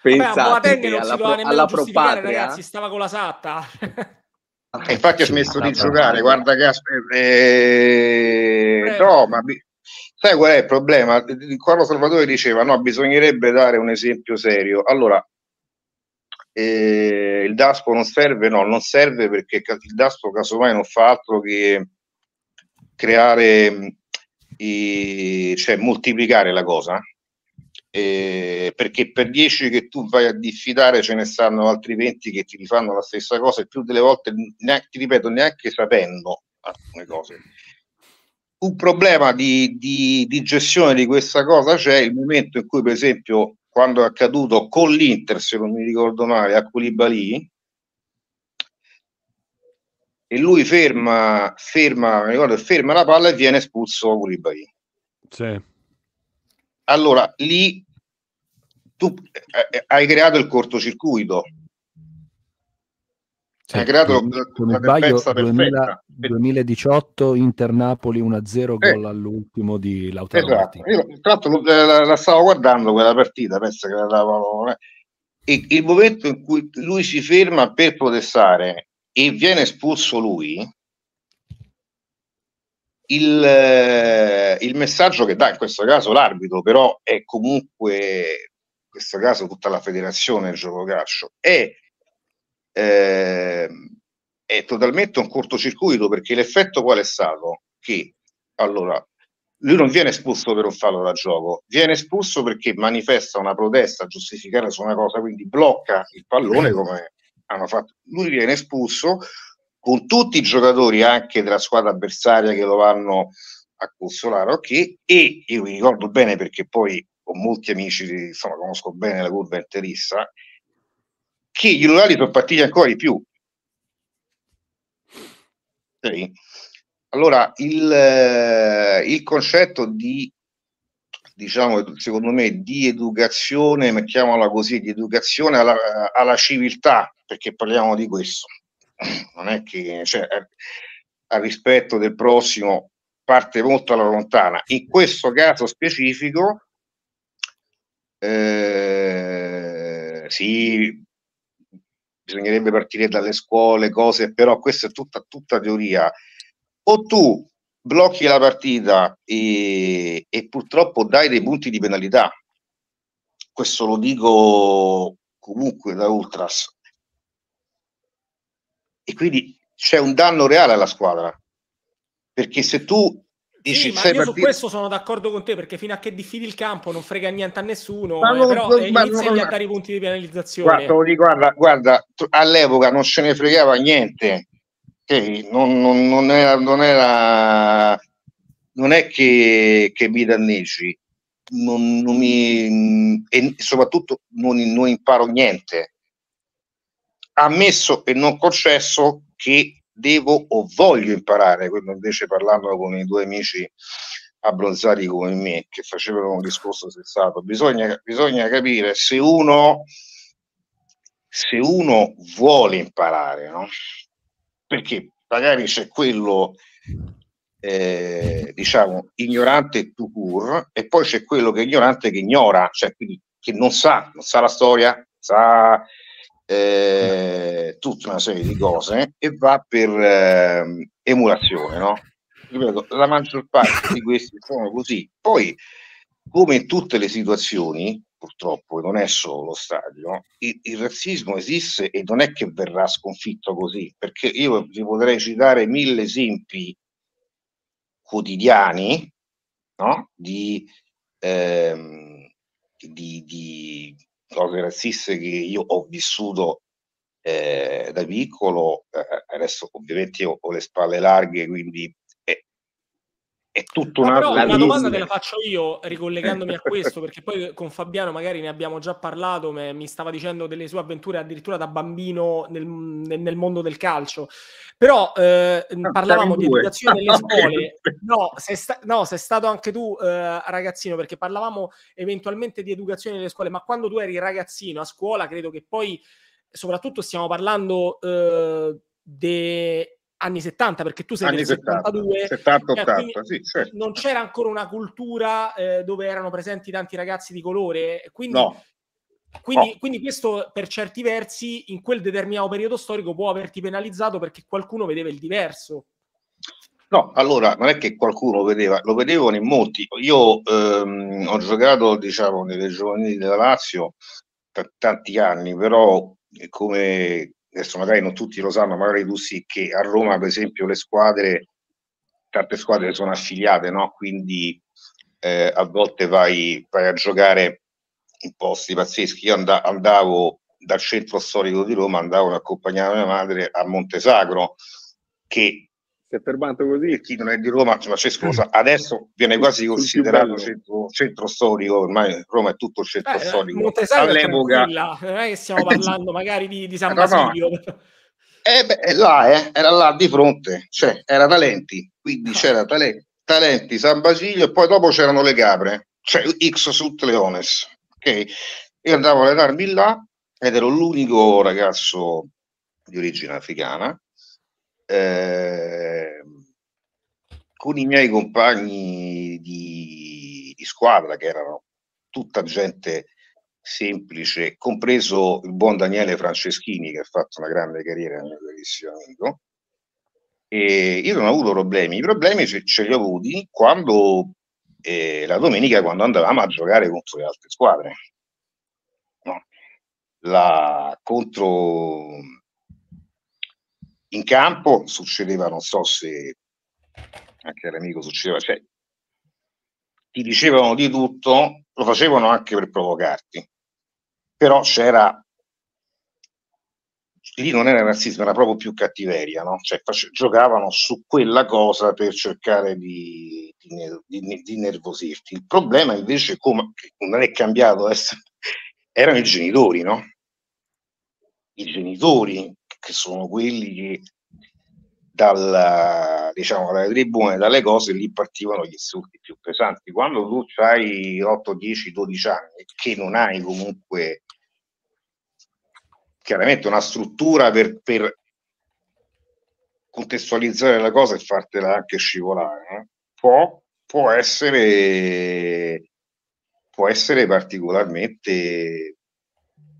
pensate Vabbè, alla, pro, alla propatria. Ragazzi, stava con la satta. E ah, infatti ha smesso di giocare, guarda Gasper. Eh, no, ma sai qual è il problema? Carlo Salvatore diceva no, bisognerebbe dare un esempio serio. Allora, eh, il DASPO non serve, no, non serve perché il DASPO casomai non fa altro che creare, i, cioè moltiplicare la cosa, eh, perché per 10 che tu vai a diffidare ce ne stanno altri 20 che ti rifanno la stessa cosa e più delle volte, neanche, ti ripeto, neanche sapendo alcune cose. Un problema di, di, di gestione di questa cosa c'è il momento in cui, per esempio, quando è accaduto con l'Inter, se non mi ricordo male, a Koulibaly, e lui ferma, ferma, ricordo, ferma la palla e viene espulso Koulibaly. Sì. Allora, lì tu eh, eh, hai creato il cortocircuito cioè, ha creato una sbaglio, 2000, 2018 Inter Napoli 1-0 gol all'ultimo di Lautaro esatto. Io, tra l'altro eh, la, la, stavo guardando quella partita penso che la, e il momento in cui lui si ferma per protestare e viene espulso lui il, eh, il messaggio che dà in questo caso l'arbitro però è comunque in questo caso tutta la federazione del gioco calcio è eh, è totalmente un cortocircuito perché l'effetto qual è stato? Che allora lui non viene espulso per un fallo da gioco, viene espulso perché manifesta una protesta giustificata su una cosa, quindi blocca il pallone come hanno fatto. Lui viene espulso con tutti i giocatori anche della squadra avversaria che lo vanno a consolare, ok? E io mi ricordo bene perché poi ho molti amici, insomma, conosco bene la curva interissa che i rurali sono partiti ancora di più. Sì. Allora, il, eh, il, concetto di, diciamo, secondo me, di educazione, mettiamola così, di educazione alla, alla civiltà, perché parliamo di questo, non è che, cioè, al rispetto del prossimo parte molto alla lontana. In questo caso specifico, eh, sì, bisognerebbe partire dalle scuole, cose, però questa è tutta, tutta teoria. O tu blocchi la partita e, e purtroppo dai dei punti di penalità. Questo lo dico comunque da Ultras. E quindi c'è un danno reale alla squadra. Perché se tu Dici, sì, ma io partito... su questo sono d'accordo con te perché fino a che diffidi il campo non frega niente a nessuno, ma eh, non, però eh, ma inizi non, a dare i punti di penalizzazione. Guarda, guarda, guarda all'epoca non se ne fregava niente, okay? non, non, era, non, era, non è che, che mi danneggi, non, mi, e soprattutto non, non imparo niente. Ammesso e non concesso che devo o voglio imparare, quello invece parlando con i due amici abbronzati come me che facevano un discorso sensato, bisogna, bisogna capire se uno, se uno vuole imparare, no? perché magari c'è quello eh, diciamo ignorante to cure e poi c'è quello che è ignorante che ignora, cioè quindi che non sa, non sa la storia, sa eh, tutta una serie di cose e va per eh, emulazione, no? Ripeto, la maggior parte di questi sono così. Poi, come in tutte le situazioni, purtroppo, e non è solo lo stadio, il, il, razzismo esiste e non è che verrà sconfitto così, perché io vi potrei citare mille esempi quotidiani no? di, ehm, di, di cose razziste che io ho vissuto eh, da piccolo, eh, adesso ovviamente io ho le spalle larghe, quindi è tutto una, però, una domanda te la faccio io ricollegandomi a questo perché poi con Fabiano magari ne abbiamo già parlato mi stava dicendo delle sue avventure addirittura da bambino nel, nel mondo del calcio però eh, ah, parlavamo di educazione nelle scuole no sei, sta- no, sei stato anche tu eh, ragazzino perché parlavamo eventualmente di educazione nelle scuole ma quando tu eri ragazzino a scuola credo che poi soprattutto stiamo parlando eh, de- anni 70, perché tu sei anni del 72, 70, 80, sì, certo. non c'era ancora una cultura eh, dove erano presenti tanti ragazzi di colore, quindi, no. Quindi, no. quindi, questo per certi versi in quel determinato periodo storico può averti penalizzato perché qualcuno vedeva il diverso. No, allora non è che qualcuno vedeva, lo vedevano in molti. Io ehm, ho giocato, diciamo, nelle giovanili della Lazio per tanti anni, però come adesso magari non tutti lo sanno, magari tu sì, che a Roma per esempio le squadre, tante squadre sono affiliate, no? quindi eh, a volte vai, vai, a giocare in posti pazzeschi. Io and- andavo dal centro storico di Roma, andavo ad accompagnare mia madre a Montesagro, che si è fermato così. E chi non è di Roma, insomma, c'è scusa, eh. adesso viene quasi considerato centro, centro, storico, ormai Roma è tutto centro Beh, storico. All'epoca... non è che stiamo eh, parlando magari di, di San Basilio. Eh, no, no. beh, là, eh, era là di fronte, cioè era Talenti, quindi ah. c'era Talenti, Talenti, San Basilio e poi dopo c'erano le capre, cioè X Sut Leones. Okay? Io andavo a allenarmi là ed ero l'unico ragazzo di origine africana Ehm, con i miei compagni di, di, squadra, che erano tutta gente semplice, compreso il buon Daniele Franceschini, che ha fatto una grande carriera, è mio carissimo amico. E io non ho avuto problemi, i problemi ce, ce li ho avuti quando eh, la domenica quando andavamo a giocare contro le altre squadre. No. La, contro in campo succedeva, non so se anche all'amico succedeva, cioè ti dicevano di tutto, lo facevano anche per provocarti, però c'era lì non era razzismo, era proprio più cattiveria, no? cioè, giocavano su quella cosa per cercare di, di, di, di nervosirti. Il problema invece, come, non è cambiato, adesso, erano i genitori, no? I genitori che sono quelli che dalla, diciamo, dalle tribune, dalle cose, lì partivano gli insulti più pesanti. Quando tu hai 8, 10, 12 anni e che non hai comunque chiaramente una struttura per, per contestualizzare la cosa e fartela anche scivolare, eh? può, può, essere, può essere particolarmente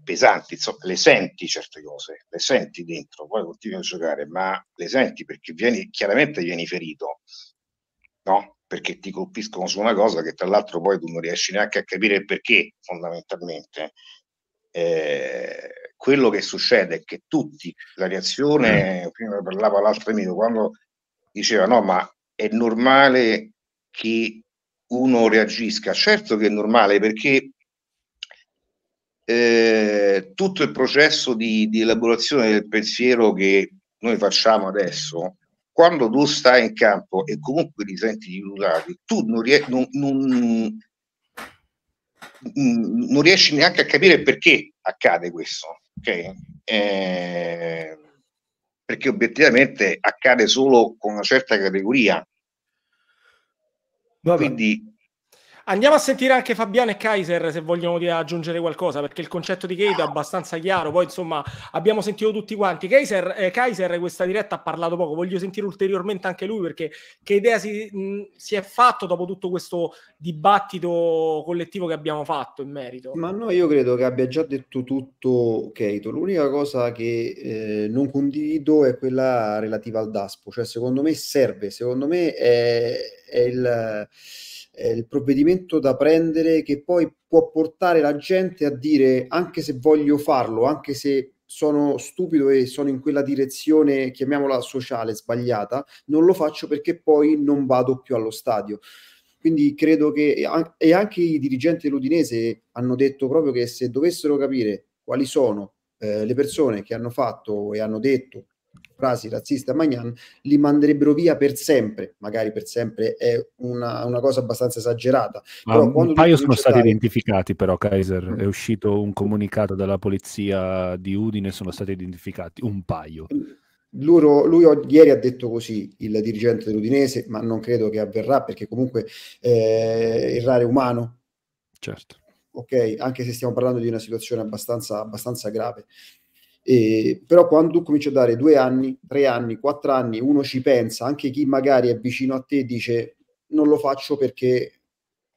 pesanti, insomma, le senti certe cose, le senti dentro, poi continui a giocare, ma le senti perché vieni, chiaramente vieni ferito, no? Perché ti colpiscono su una cosa che tra l'altro poi tu non riesci neanche a capire perché, fondamentalmente. Eh, quello che succede è che tutti, la reazione, mm. prima parlava l'altro amico, quando diceva no, ma è normale che uno reagisca, certo che è normale perché eh, tutto il processo di, di, elaborazione del pensiero che noi facciamo adesso, quando tu stai in campo e comunque ti senti aiutati, tu non, ries- non, non, mm, non, riesci neanche a capire perché accade questo. ok? Eh, perché obiettivamente accade solo con una certa categoria. Vabbè. Quindi Andiamo a sentire anche Fabiano e Kaiser se vogliono dire, aggiungere qualcosa, perché il concetto di Keita è abbastanza chiaro. Poi, insomma, abbiamo sentito tutti quanti. Kaiser, eh, Kaiser questa diretta ha parlato poco. Voglio sentire ulteriormente anche lui, perché che idea si, mh, si, è fatto dopo tutto questo dibattito collettivo che abbiamo fatto in merito? Ma no, io credo che abbia già detto tutto Keito. L'unica cosa che eh, non condivido è quella relativa al DASPO. Cioè, secondo me serve, secondo me è, è il eh, il provvedimento da prendere che poi può portare la gente a dire anche se voglio farlo, anche se sono stupido e sono in quella direzione, chiamiamola sociale, sbagliata, non lo faccio perché poi non vado più allo stadio. Quindi credo che, e anche i dirigenti dell'Udinese hanno detto proprio che se dovessero capire quali sono eh, le persone che hanno fatto e hanno detto frasi razziste a Magnan, li manderebbero via per sempre. Magari per sempre è una, una cosa abbastanza esagerata. Ma però un paio sono stati dare... identificati, però, Kaiser. Mm. È uscito un comunicato dalla polizia di Udine, sono stati identificati un paio. Loro, lui ieri ha detto così il dirigente dell'Udinese, ma non credo che avverrà perché comunque eh, errare umano. Certo. Ok, anche se stiamo parlando di una situazione abbastanza, abbastanza grave. Eh, però quando tu cominci a dare due anni, tre anni, quattro anni, uno ci pensa, anche chi magari è vicino a te dice non lo faccio perché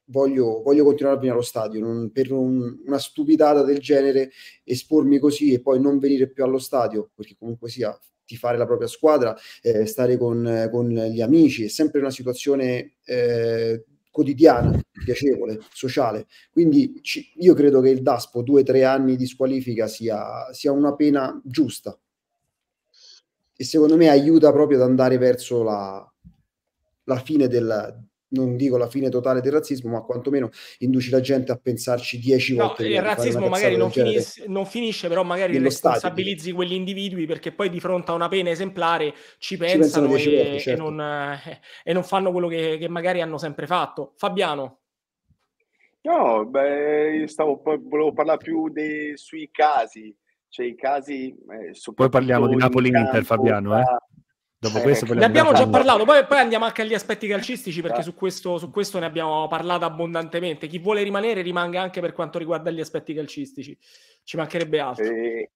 voglio, voglio continuare a venire allo stadio, non, per un, una stupidata del genere espormi così e poi non venire più allo stadio, perché comunque sia tifare la propria squadra, eh, stare con, con, gli amici, è sempre una situazione eh, quotidiana, piacevole, sociale. Quindi ci, io credo che il DASPO, due o tre anni di squalifica, sia, sia una pena giusta e secondo me aiuta proprio ad andare verso la, la fine del, non dico la fine totale del razzismo, ma quantomeno induci la gente a pensarci dieci no, volte. Il razzismo magari non, finis- non, finisce, però magari responsabilizzi stadio. quegli individui perché poi di fronte a una pena esemplare ci pensano, ci pensano e, volte, certo. e, non, eh, e, non, fanno quello che, che magari hanno sempre fatto. Fabiano. No, beh, stavo, volevo parlare più dei, sui casi, cioè i casi... Eh, Poi parliamo di Napoli-Inter, in Fabiano, eh? Dopo eh, questo eh, ne abbiamo già parlato, poi, poi, andiamo anche agli aspetti calcistici perché eh. su questo, su questo, ne abbiamo parlato abbondantemente. Chi vuole rimanere rimanga anche per quanto riguarda gli aspetti calcistici, ci mancherebbe altro. E,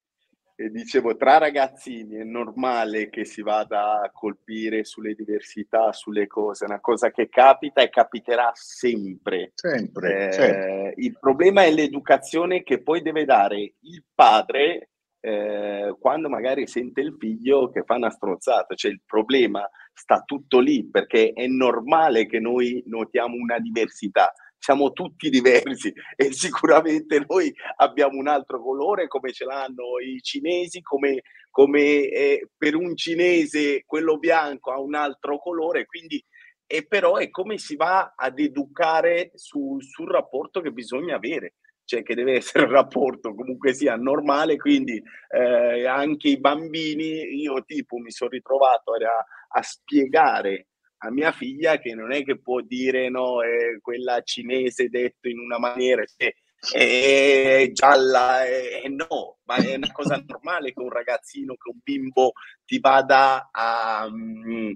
e dicevo, tra ragazzini è normale che si vada a colpire sulle diversità, sulle cose, una cosa che capita e capiterà sempre. Sempre. Eh, sempre. Certo. Il problema è l'educazione che poi deve dare il padre eh, quando magari sente il figlio che fa una strozzata, cioè il problema sta tutto lì perché è normale che noi notiamo una diversità. Siamo tutti diversi e sicuramente noi abbiamo un altro colore come ce l'hanno i cinesi, come, come eh, per un cinese quello bianco ha un altro colore, quindi e però è come si va ad educare su, sul rapporto che bisogna avere cioè che deve essere un rapporto comunque sia normale, quindi eh, anche i bambini, io tipo mi sono ritrovato a, a spiegare a mia figlia che non è che può dire no, eh, quella cinese detto in una maniera, cioè, è gialla, è, è no, ma è una cosa normale che un ragazzino, che un bimbo ti vada a, mm,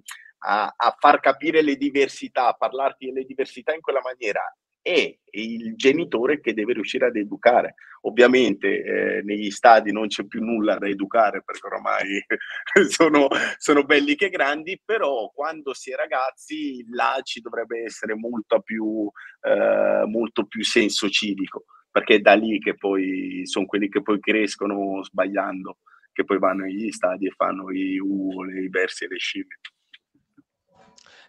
a, a far capire le diversità, a parlarti delle diversità in quella maniera e il genitore che deve riuscire ad educare. Ovviamente eh, negli stadi non c'è più nulla da educare perché ormai sono, sono, belli che grandi, però quando si è ragazzi là ci dovrebbe essere molto più, eh, molto più senso civico, perché è da lì che poi sono quelli che poi crescono sbagliando, che poi vanno negli stadi e fanno i u, i versi e le scimmie.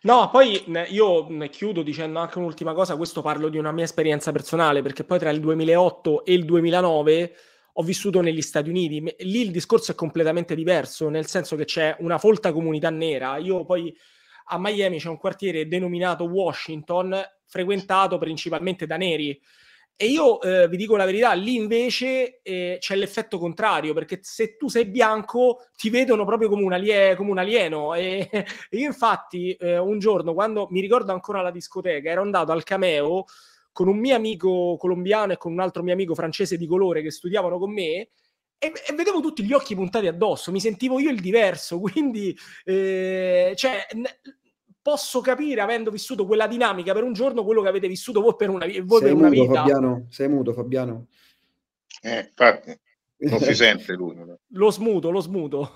No, poi io chiudo dicendo anche un'ultima cosa, questo parlo di una mia esperienza personale, perché poi tra il 2008 e il 2009 ho vissuto negli Stati Uniti, lì il discorso è completamente diverso, nel senso che c'è una folta comunità nera, io poi a Miami c'è un quartiere denominato Washington, frequentato principalmente da neri, e io eh, vi dico la verità, lì invece eh, c'è l'effetto contrario, perché se tu sei bianco ti vedono proprio come un, alie- come un alieno. E, e, io infatti eh, un giorno, quando mi ricordo ancora la discoteca, ero andato al cameo con un mio amico colombiano e con un altro mio amico francese di colore che studiavano con me, e, e, vedevo tutti gli occhi puntati addosso, mi sentivo io il diverso, quindi eh, cioè, n- posso capire, avendo vissuto quella dinamica per un giorno, quello che avete vissuto voi per una, voi sei per muto, una vita. Fabiano, sei muto, Fabiano. Eh, infatti, non si sente lui. Lo smuto, lo smuto.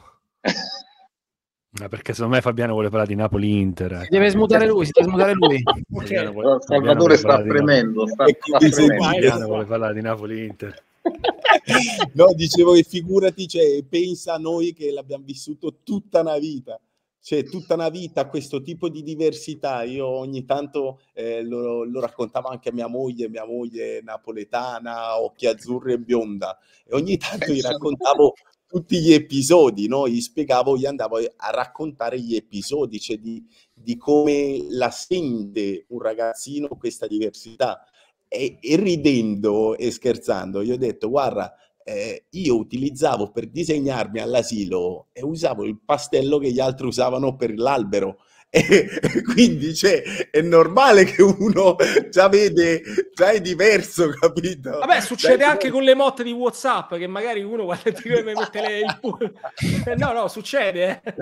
Ma perché secondo me Fabiano vuole parlare di Napoli-Inter. Eh. Si deve smutare lui, si deve smutare lui. Fabiano vuole, Salvatore sta premendo. Sta, sta premendo. Fabiano vuole parlare di Napoli-Inter. no, dicevo che figurati, cioè, pensa a noi che l'abbiamo vissuto tutta una vita c'è cioè, tutta una vita questo tipo di diversità. Io ogni tanto eh, lo, lo, raccontavo anche a mia moglie, mia moglie napoletana, occhi azzurri e bionda, e ogni tanto gli raccontavo tutti gli episodi, no? gli spiegavo, gli andavo a raccontare gli episodi, cioè di, di come la sente un ragazzino questa diversità. E, e ridendo e scherzando, gli ho detto, guarda, eh, io utilizzavo per disegnarmi all'asilo e usavo il pastello che gli altri usavano per l'albero. E, quindi cioè, è normale che uno già vede, già è diverso, capito? Vabbè, succede Dai, anche tu... con le motte di WhatsApp che magari uno guarda il e mette le, eh, No, no, succede. Eh.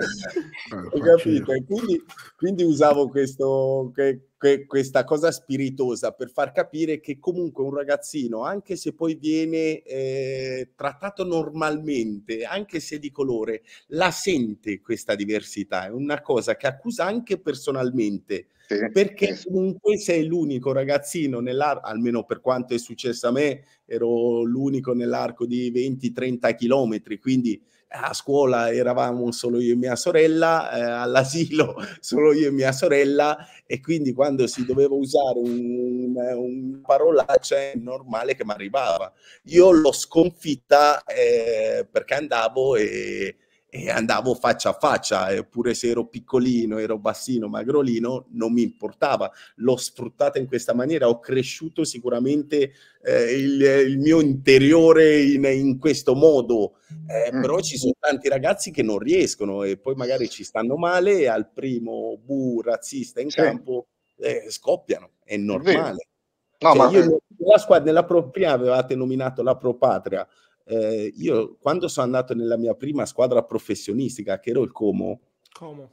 Ho capito, quindi, quindi usavo questo, che, que- questa cosa spiritosa per far capire che comunque un ragazzino, anche se poi viene eh, trattato normalmente, anche se di colore, la sente questa diversità. È una cosa che accusa anche personalmente. Sì, perché sì. comunque sei l'unico ragazzino nell'arco, almeno per quanto è successo a me, ero l'unico nell'arco di 20-30 chilometri, quindi a scuola eravamo solo io e mia sorella, eh, all'asilo solo io e mia sorella e quindi quando si doveva usare una un parolaccia è normale che mi arrivava. Io l'ho sconfitta eh, perché andavo e e andavo faccia a faccia, eppure se ero piccolino, ero bassino, magrolino, non mi importava. L'ho sfruttata in questa maniera, ho cresciuto sicuramente eh, il, il, mio interiore in, in questo modo, eh, mm. però ci sono tanti ragazzi che non riescono e poi magari ci stanno male e al primo bu razzista in sì. campo eh, scoppiano, è normale. È no, cioè, ma... io, nella squadra, nella propria avevate nominato la Propatria, eh, io quando sono andato nella mia prima squadra professionistica, che ero il Como, Como.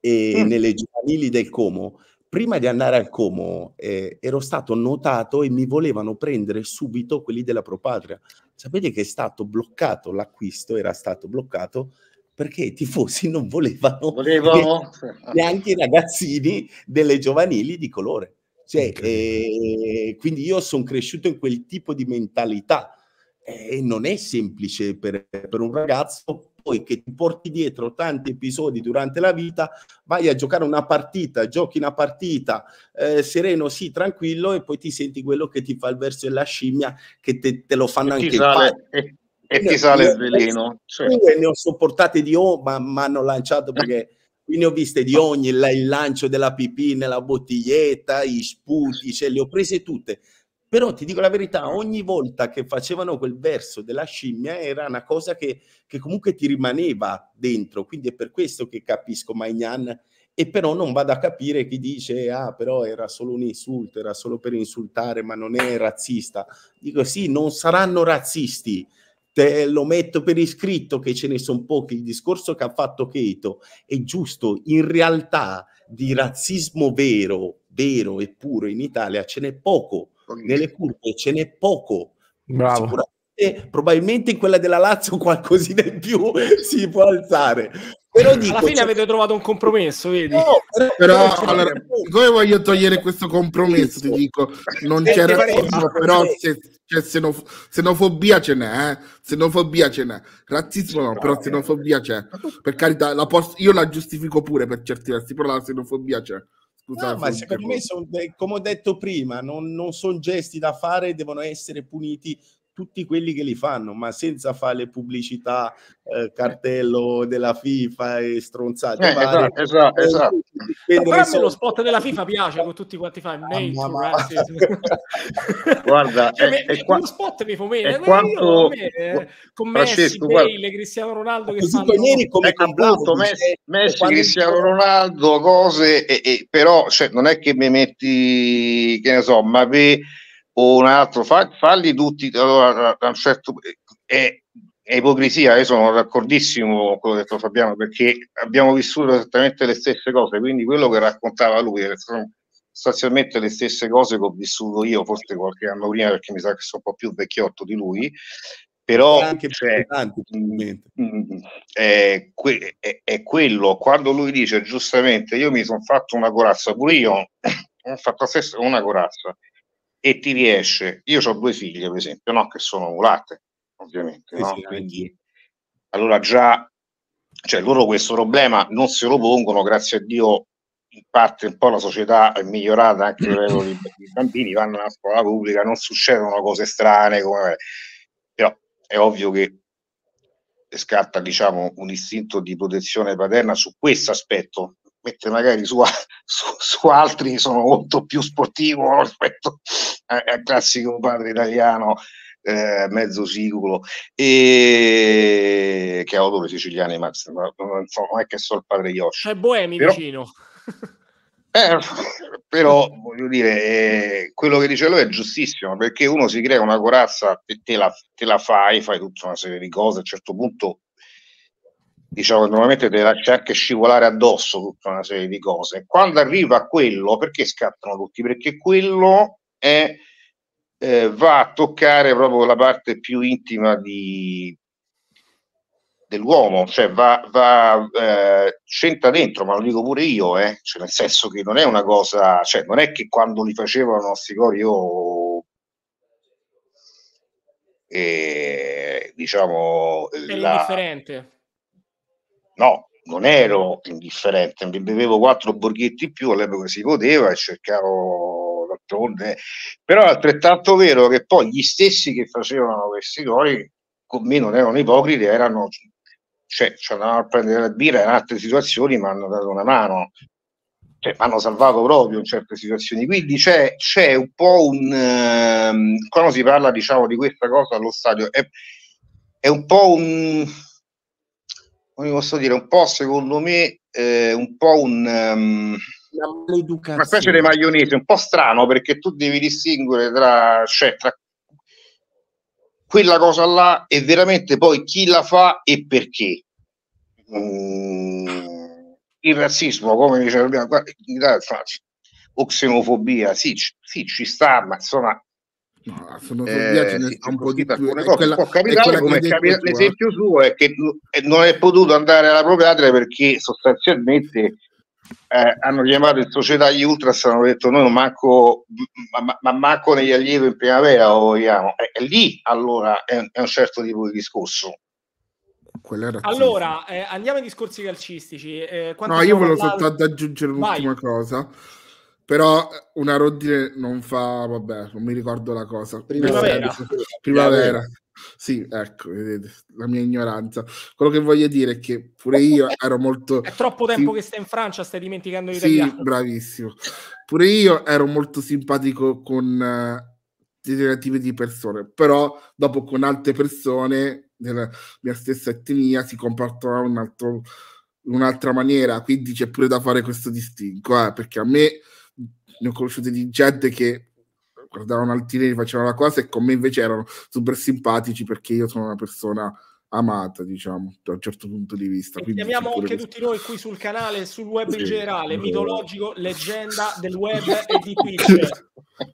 e mm. nelle giovanili del Como, prima di andare al Como eh, ero stato notato e mi volevano prendere subito quelli della Propatria. Sapete che è stato bloccato l'acquisto, era stato bloccato perché i tifosi non volevano, volevano. neanche i ragazzini delle giovanili di colore. Cioè, eh, quindi io sono cresciuto in quel tipo di mentalità eh, non è semplice per, per un ragazzo poi che ti porti dietro tanti episodi durante la vita, vai a giocare una partita, giochi una partita eh, sereno, sì, tranquillo, e poi ti senti quello che ti fa il verso e la scimmia, che te, te lo fanno e anche i padri e ti sale il veleno. Cioè. Ne ho sopportate di oh, ma mi hanno lanciato perché qui ne ho viste di ogni, il lancio della pipì nella bottiglietta, i sputi, cioè, le ho prese tutte. Però ti dico la verità, ogni volta che facevano quel verso della scimmia era una cosa che, che comunque ti rimaneva dentro, quindi è per questo che capisco Maignan e però non vado a capire chi dice ah però era solo un insulto, era solo per insultare ma non è razzista. Dico sì, non saranno razzisti, Te lo metto per iscritto che ce ne sono pochi. Il discorso che ha fatto Keito è giusto, in realtà di razzismo vero, vero e puro in Italia ce n'è poco nelle curve ce n'è poco. Bravo. Probabilmente in quella della Lazio qualcosina in più si può alzare. Però dico, Alla fine cioè avete trovato un compromesso, vedi? No, però, però allora, siccome voglio togliere questo compromesso, ti dico, non c'era razzismo, ah, però se, c'è cioè, xenof- xenofobia ce n'è, eh? xenofobia ce n'è, razzismo no, però xenofobia c'è. Per carità, la posso, io la giustifico pure per certi versi, però la xenofobia c'è. Scusa, no, ma secondo me, son, come ho detto prima, non, non sono gesti da fare, devono essere puniti tutti quelli che li fanno, ma senza fare le pubblicità, eh, cartello della FIFA e stronzate. Eh, Esatto, esatto. esatto. Eh, esatto. però sono... lo spot della FIFA piace con tutti quanti fan. Ah, ma... Eh, guarda, cioè, è, è, qua... spot mi fomenta. È eh, quanto... Eh, con Francesco, Messi, guarda... Cristiano Ronaldo che fanno... neri come ecco, appunto, Messi, cioè, Messi quando... Cristiano Ronaldo, cose, e, e, però cioè, non è che mi metti, che ne so, ma... Ve o un altro, fa, falli tutti, allora a un certo è, è ipocrisia, io sono d'accordissimo con quello che ha detto Fabiano, perché abbiamo vissuto esattamente le stesse cose, quindi quello che raccontava lui eh, sono sostanzialmente le stesse cose che ho vissuto io, forse qualche anno prima, perché mi sa che sono un po' più vecchiotto di lui, però anche cioè, tanti, mm, mm, mm, è, que- è, è, quello, quando lui dice giustamente io mi sono fatto una corazza, pure io ho fatto una corazza, e ti riesce, io ho due figlie per esempio, no? che sono ovulate, ovviamente, no? Quindi, allora già, cioè loro questo problema non se lo pongono, grazie a Dio in parte un po' la società è migliorata anche per i bambini, vanno alla scuola pubblica, non succedono cose strane, come... però è ovvio che scatta diciamo, un istinto di protezione paterna su questo aspetto mentre magari su, su, su, altri sono molto più sportivo rispetto al classico padre italiano eh, mezzo sicuro e che ha odore siciliano ma non è che so il padre Yoshi è boemi però, vicino eh, però voglio dire eh, quello che dice lui è giustissimo perché uno si crea una corazza e te la, te la fai fai tutta una serie di cose a un certo punto diciamo normalmente deve lascia anche scivolare addosso tutta una serie di cose. Quando arriva a quello, perché scattano tutti? Perché quello è, eh, va a toccare proprio la parte più intima di, dell'uomo, cioè va, va eh, c'entra dentro, ma lo dico pure io, eh, cioè nel senso che non è una cosa, cioè non è che quando li facevano a Sicori io oh, E, eh, diciamo... Era la, indifferente no, non ero indifferente, mi bevevo quattro borghetti in più, all'epoca si poteva e cercavo d'altronde, però è altrettanto vero che poi gli stessi che facevano questi gol con me non erano ipocriti, erano cioè ci andavano a prendere la birra in altre situazioni mi hanno dato una mano cioè, mi hanno salvato proprio in certe situazioni quindi c'è, c'è un po' un ehm, quando si parla diciamo di questa cosa allo stadio è, è un po' un come posso dire, un po' secondo me, eh, un po' un... Um, una specie di maionese, un po' strano perché tu devi distinguere tra, cioè, tra quella cosa là e veramente poi chi la fa e perché. Mm, il razzismo, come dicevo prima, o xenofobia, sì, sì, ci sta, ma insomma No, sono eh, sì, un po' di più. Cose. Quella, può capitare come capita, l'esempio suo è che non è potuto andare alla propria patria perché sostanzialmente eh, hanno chiamato in società gli ultras hanno detto noi non manco ma, ma manco negli allievi in primavera lo vogliamo è, è lì allora è, è, un certo tipo di discorso allora eh, andiamo ai discorsi calcistici eh, no io volevo soltanto aggiungere un'ultima Vai. cosa però eh, una roddine non fa, vabbè, non mi ricordo la cosa. Primavera. Primavera. Sì, ecco, vedete, la mia ignoranza. Quello che voglio dire è che pure io ero molto... È troppo tempo sì, che stai in Francia, stai dimenticando di te. Sì, bravissimo. Pure io ero molto simpatico con eh, determinati uh, tipi di persone, però dopo con altre persone della mia stessa etnia si comportano in un'altra maniera, quindi c'è pure da fare questo distinguo, eh, perché a me ne ho conosciute di gente che guardavano al teenage, facevano la cosa e con me invece erano super simpatici perché io sono una persona amata, diciamo, da un certo punto di vista. Quindi chiamiamo anche questo. tutti noi qui sul canale, sul web sì. in generale, eh. mitologico, leggenda del web e di Twitter